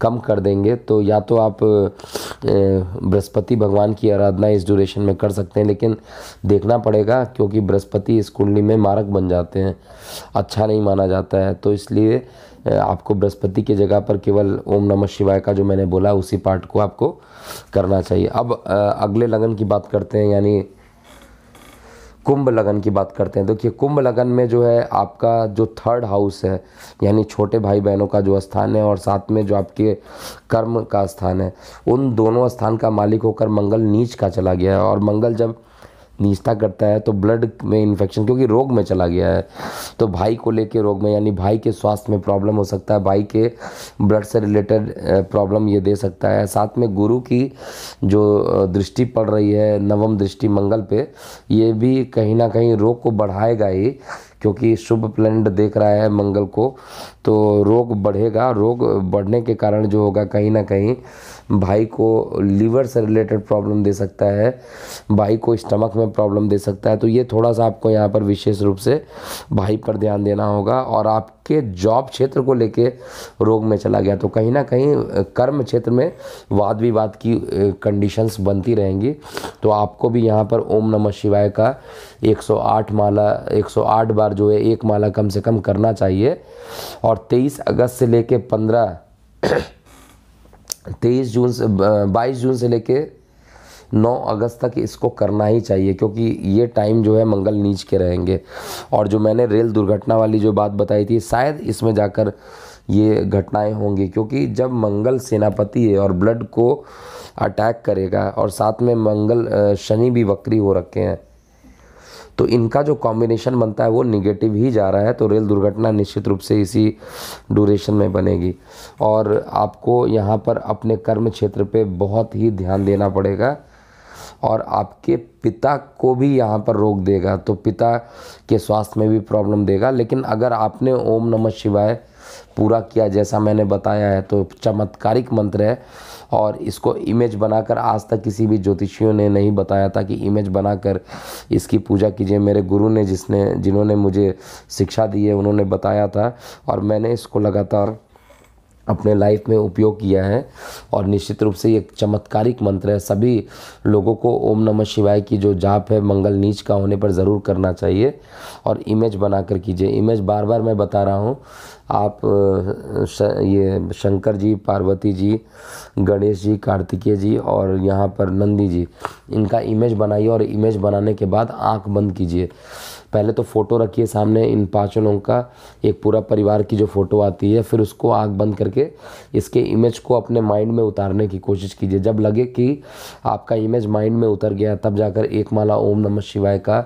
कम कर देंगे तो या तो आप बृहस्पति भगवान की आराधना इस ड्यूरेशन में कर सकते हैं लेकिन देखना पड़ेगा क्योंकि बृहस्पति इस कुंडली में मारक बन जाते हैं अच्छा नहीं माना जाता है तो इसलिए आपको बृहस्पति की जगह पर केवल ओम नमः शिवाय का जो मैंने बोला उसी पार्ट को आपको करना चाहिए अब अगले लगन की बात करते हैं यानी कुंभ लगन की बात करते हैं देखिए कुंभ लगन में जो है आपका जो थर्ड हाउस है यानी छोटे भाई बहनों का जो स्थान है और साथ में जो आपके कर्म का स्थान है उन दोनों स्थान का मालिक होकर मंगल नीच का चला गया है और मंगल जब नीचता करता है तो ब्लड में इन्फेक्शन क्योंकि रोग में चला गया है तो भाई को लेके रोग में यानी भाई के स्वास्थ्य में प्रॉब्लम हो सकता है भाई के ब्लड से रिलेटेड प्रॉब्लम ये दे सकता है साथ में गुरु की जो दृष्टि पड़ रही है नवम दृष्टि मंगल पे ये भी कहीं ना कहीं रोग को बढ़ाएगा ही क्योंकि शुभ प्लैंड देख रहा है मंगल को तो रोग बढ़ेगा रोग बढ़ने के कारण जो होगा कहीं ना कहीं भाई को लीवर से रिलेटेड प्रॉब्लम दे सकता है भाई को स्टमक में प्रॉब्लम दे सकता है तो ये थोड़ा सा आपको यहाँ पर विशेष रूप से भाई पर ध्यान देना होगा और आपके जॉब क्षेत्र को लेके रोग में चला गया तो कहीं ना कहीं कर्म क्षेत्र में वाद विवाद की कंडीशंस बनती रहेंगी तो आपको भी यहाँ पर ओम नमः शिवाय का 108 माला 108 बार जो है एक माला कम से कम करना चाहिए और 23 अगस्त से लेके 15 तेईस जून से बाईस जून से लेके नौ अगस्त तक इसको करना ही चाहिए क्योंकि ये टाइम जो है मंगल नीच के रहेंगे और जो मैंने रेल दुर्घटना वाली जो बात बताई थी शायद इसमें जाकर ये घटनाएं होंगी क्योंकि जब मंगल सेनापति है और ब्लड को अटैक करेगा और साथ में मंगल शनि भी वक्री हो रखे हैं तो इनका जो कॉम्बिनेशन बनता है वो निगेटिव ही जा रहा है तो रेल दुर्घटना निश्चित रूप से इसी ड्यूरेशन में बनेगी और आपको यहाँ पर अपने कर्म क्षेत्र पर बहुत ही ध्यान देना पड़ेगा और आपके पिता को भी यहाँ पर रोक देगा तो पिता के स्वास्थ्य में भी प्रॉब्लम देगा लेकिन अगर आपने ओम नमः शिवाय पूरा किया जैसा मैंने बताया है तो चमत्कारिक मंत्र है और इसको इमेज बनाकर आज तक किसी भी ज्योतिषियों ने नहीं बताया था कि इमेज बनाकर इसकी पूजा कीजिए मेरे गुरु ने जिसने जिन्होंने मुझे शिक्षा दी है उन्होंने बताया था और मैंने इसको लगातार अपने लाइफ में उपयोग किया है और निश्चित रूप से ये चमत्कारिक मंत्र है सभी लोगों को ओम नमः शिवाय की जो जाप है मंगल नीच का होने पर ज़रूर करना चाहिए और इमेज बनाकर कीजिए इमेज बार बार मैं बता रहा हूँ आप श, ये शंकर जी पार्वती जी गणेश जी कार्तिकेय जी और यहाँ पर नंदी जी इनका इमेज बनाइए और इमेज बनाने के बाद आँख बंद कीजिए पहले तो फ़ोटो रखिए सामने इन पाँचों लोगों का एक पूरा परिवार की जो फ़ोटो आती है फिर उसको आँख बंद करके इसके इमेज को अपने माइंड में उतारने की कोशिश कीजिए जब लगे कि आपका इमेज माइंड में उतर गया तब जाकर एक माला ओम नमः शिवाय का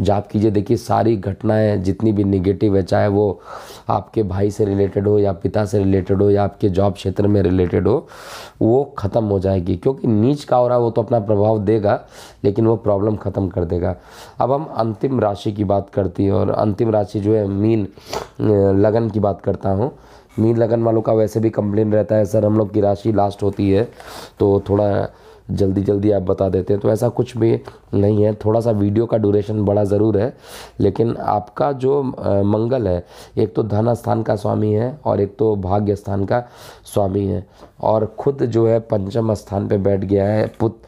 जाप कीजिए देखिए सारी घटनाएँ जितनी भी निगेटिव है चाहे वो आपके भाई से रिलेटेड हो या पिता से रिलेटेड हो या आपके जॉब क्षेत्र में रिलेटेड हो वो ख़त्म हो जाएगी क्योंकि नीच का हो रहा वो तो अपना प्रभाव देगा लेकिन वो प्रॉब्लम ख़त्म कर देगा अब हम अंतिम राशि की बात करती हैं और अंतिम राशि जो है मीन लगन की बात करता हूँ मीन लगन वालों का वैसे भी कंप्लेन रहता है सर हम लोग की राशि लास्ट होती है तो थोड़ा जल्दी जल्दी आप बता देते हैं तो ऐसा कुछ भी नहीं है थोड़ा सा वीडियो का ड्यूरेशन बड़ा ज़रूर है लेकिन आपका जो मंगल है एक तो धन स्थान का स्वामी है और एक तो भाग्य स्थान का स्वामी है और खुद जो है पंचम स्थान पे बैठ गया है पुत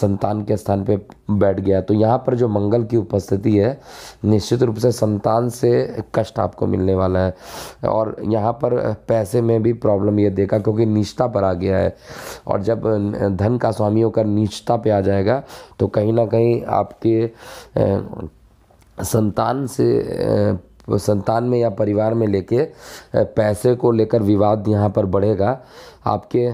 संतान के स्थान पे बैठ गया तो यहाँ पर जो मंगल की उपस्थिति है निश्चित रूप से संतान से कष्ट आपको मिलने वाला है और यहाँ पर पैसे में भी प्रॉब्लम ये देखा क्योंकि निष्ठा पर आ गया है और जब धन का स्वामी होकर निष्ठा पे आ जाएगा तो कहीं ना कहीं आपके संतान से संतान में या परिवार में लेके पैसे को लेकर विवाद यहाँ पर बढ़ेगा आपके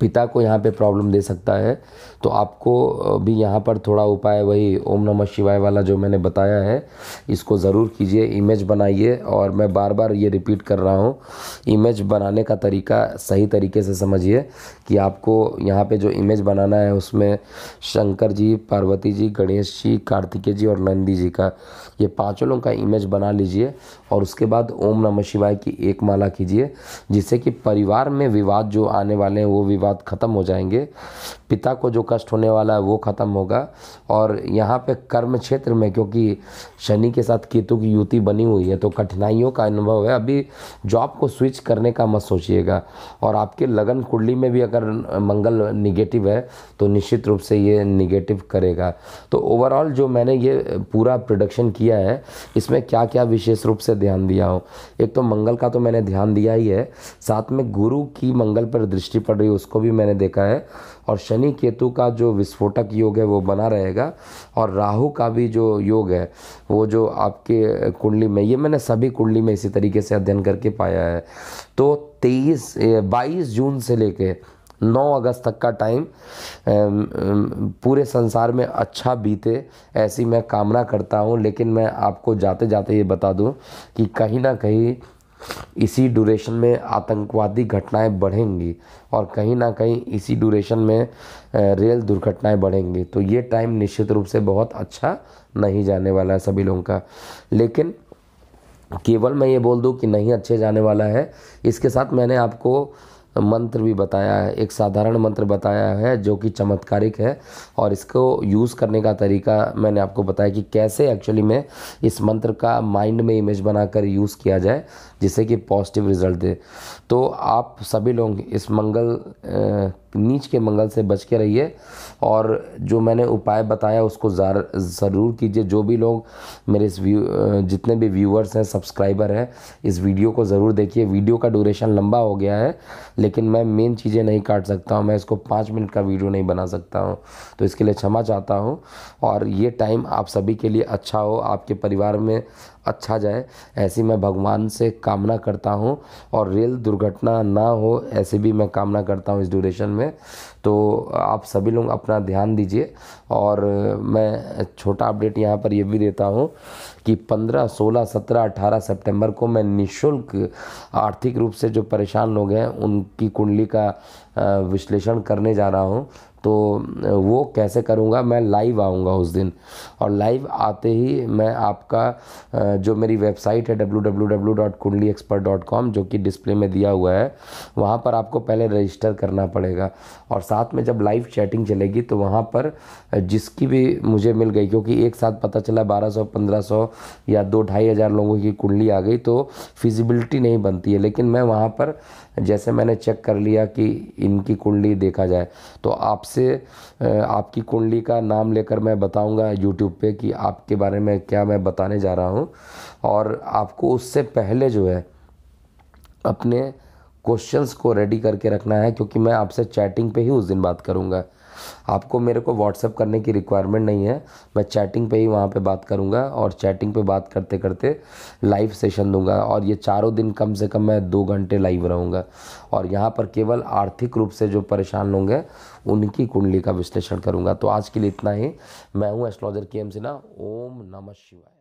पिता को यहाँ पे प्रॉब्लम दे सकता है तो आपको भी यहाँ पर थोड़ा उपाय वही ओम नमः शिवाय वाला जो मैंने बताया है इसको ज़रूर कीजिए इमेज बनाइए और मैं बार बार ये रिपीट कर रहा हूँ इमेज बनाने का तरीका सही तरीके से समझिए कि आपको यहाँ पे जो इमेज बनाना है उसमें शंकर जी पार्वती जी गणेश जी कार्तिकेय जी और नंदी जी का ये पाँचों लोग का इमेज बना लीजिए और उसके बाद ओम नमः शिवाय की एक माला कीजिए जिससे कि परिवार में विवाद जो आने वाले हैं वो विवाद ख़त्म हो जाएंगे पिता को जो कष्ट होने वाला है वो ख़त्म होगा और यहाँ पे कर्म क्षेत्र में क्योंकि शनि के साथ केतु की युति बनी हुई है तो कठिनाइयों का अनुभव है अभी जॉब को स्विच करने का मत सोचिएगा और आपके लगन कुंडली में भी अगर मंगल निगेटिव है तो निश्चित रूप से ये निगेटिव करेगा तो ओवरऑल जो मैंने ये पूरा प्रोडक्शन किया है इसमें क्या क्या विशेष रूप से ध्यान दिया हूँ एक तो मंगल का तो मैंने ध्यान दिया ही है साथ में गुरु की मंगल पर दृष्टि पड़ रही है उसको भी मैंने देखा है और शनि केतु का जो विस्फोटक योग है वो बना रहेगा और राहु का भी जो योग है वो जो आपके कुंडली में ये मैंने सभी कुंडली में इसी तरीके से अध्ययन करके पाया है तो तेईस बाईस जून से लेके 9 अगस्त तक का टाइम पूरे संसार में अच्छा बीते ऐसी मैं कामना करता हूँ लेकिन मैं आपको जाते जाते ये बता दूँ कि कहीं ना कहीं इसी ड्यूरेशन में आतंकवादी घटनाएं बढ़ेंगी और कहीं ना कहीं इसी ड्यूरेशन में रेल दुर्घटनाएं बढ़ेंगी तो ये टाइम निश्चित रूप से बहुत अच्छा नहीं जाने वाला है सभी लोगों का लेकिन केवल मैं ये बोल दूँ कि नहीं अच्छे जाने वाला है इसके साथ मैंने आपको मंत्र भी बताया है एक साधारण मंत्र बताया है जो कि चमत्कारिक है और इसको यूज़ करने का तरीका मैंने आपको बताया कि कैसे एक्चुअली में इस मंत्र का माइंड में इमेज बनाकर यूज़ किया जाए जिससे कि पॉजिटिव रिजल्ट दे तो आप सभी लोग इस मंगल नीच के मंगल से बच के रहिए और जो मैंने उपाय बताया उसको ज़रूर कीजिए जो भी लोग मेरे इस व्यू जितने भी व्यूअर्स हैं सब्सक्राइबर हैं इस वीडियो को ज़रूर देखिए वीडियो का ड्यूरेशन लंबा हो गया है लेकिन मैं मेन चीज़ें नहीं काट सकता हूँ मैं इसको पाँच मिनट का वीडियो नहीं बना सकता हूँ तो इसके लिए क्षमा चाहता हूँ और ये टाइम आप सभी के लिए अच्छा हो आपके परिवार में अच्छा जाए ऐसी मैं भगवान से कामना करता हूँ और रेल दुर्घटना ना हो ऐसे भी मैं कामना करता हूँ इस ड्यूरेशन में तो आप सभी लोग अपना ध्यान दीजिए और मैं छोटा अपडेट यहाँ पर यह भी देता हूँ कि 15, 16, 17, 18 सितंबर को मैं निशुल्क आर्थिक रूप से जो परेशान लोग हैं उनकी कुंडली का विश्लेषण करने जा रहा हूँ तो वो कैसे करूँगा मैं लाइव आऊँगा उस दिन और लाइव आते ही मैं आपका जो मेरी वेबसाइट है www.kundliexpert.com जो कि डिस्प्ले में दिया हुआ है वहाँ पर आपको पहले रजिस्टर करना पड़ेगा और साथ में जब लाइव चैटिंग चलेगी तो वहाँ पर जिसकी भी मुझे मिल गई क्योंकि एक साथ पता चला बारह सौ पंद्रह सौ या दो ढाई हज़ार लोगों की कुंडली आ गई तो फिजिबिलिटी नहीं बनती है लेकिन मैं वहाँ पर जैसे मैंने चेक कर लिया कि इनकी कुंडली देखा जाए तो आपसे आपकी कुंडली का नाम लेकर मैं बताऊंगा यूट्यूब पे कि आपके बारे में क्या मैं बताने जा रहा हूँ और आपको उससे पहले जो है अपने क्वेश्चंस को रेडी करके रखना है क्योंकि मैं आपसे चैटिंग पे ही उस दिन बात करूँगा आपको मेरे को व्हाट्सअप करने की रिक्वायरमेंट नहीं है मैं चैटिंग पे ही वहाँ पे बात करूँगा और चैटिंग पे बात करते करते लाइव सेशन दूंगा और ये चारों दिन कम से कम मैं दो घंटे लाइव रहूँगा और यहाँ पर केवल आर्थिक रूप से जो परेशान होंगे उनकी कुंडली का विश्लेषण करूँगा तो आज के लिए इतना ही मैं हूँ एस्ट्रोलॉजर के एम सिन्हा ओम नमः शिवाय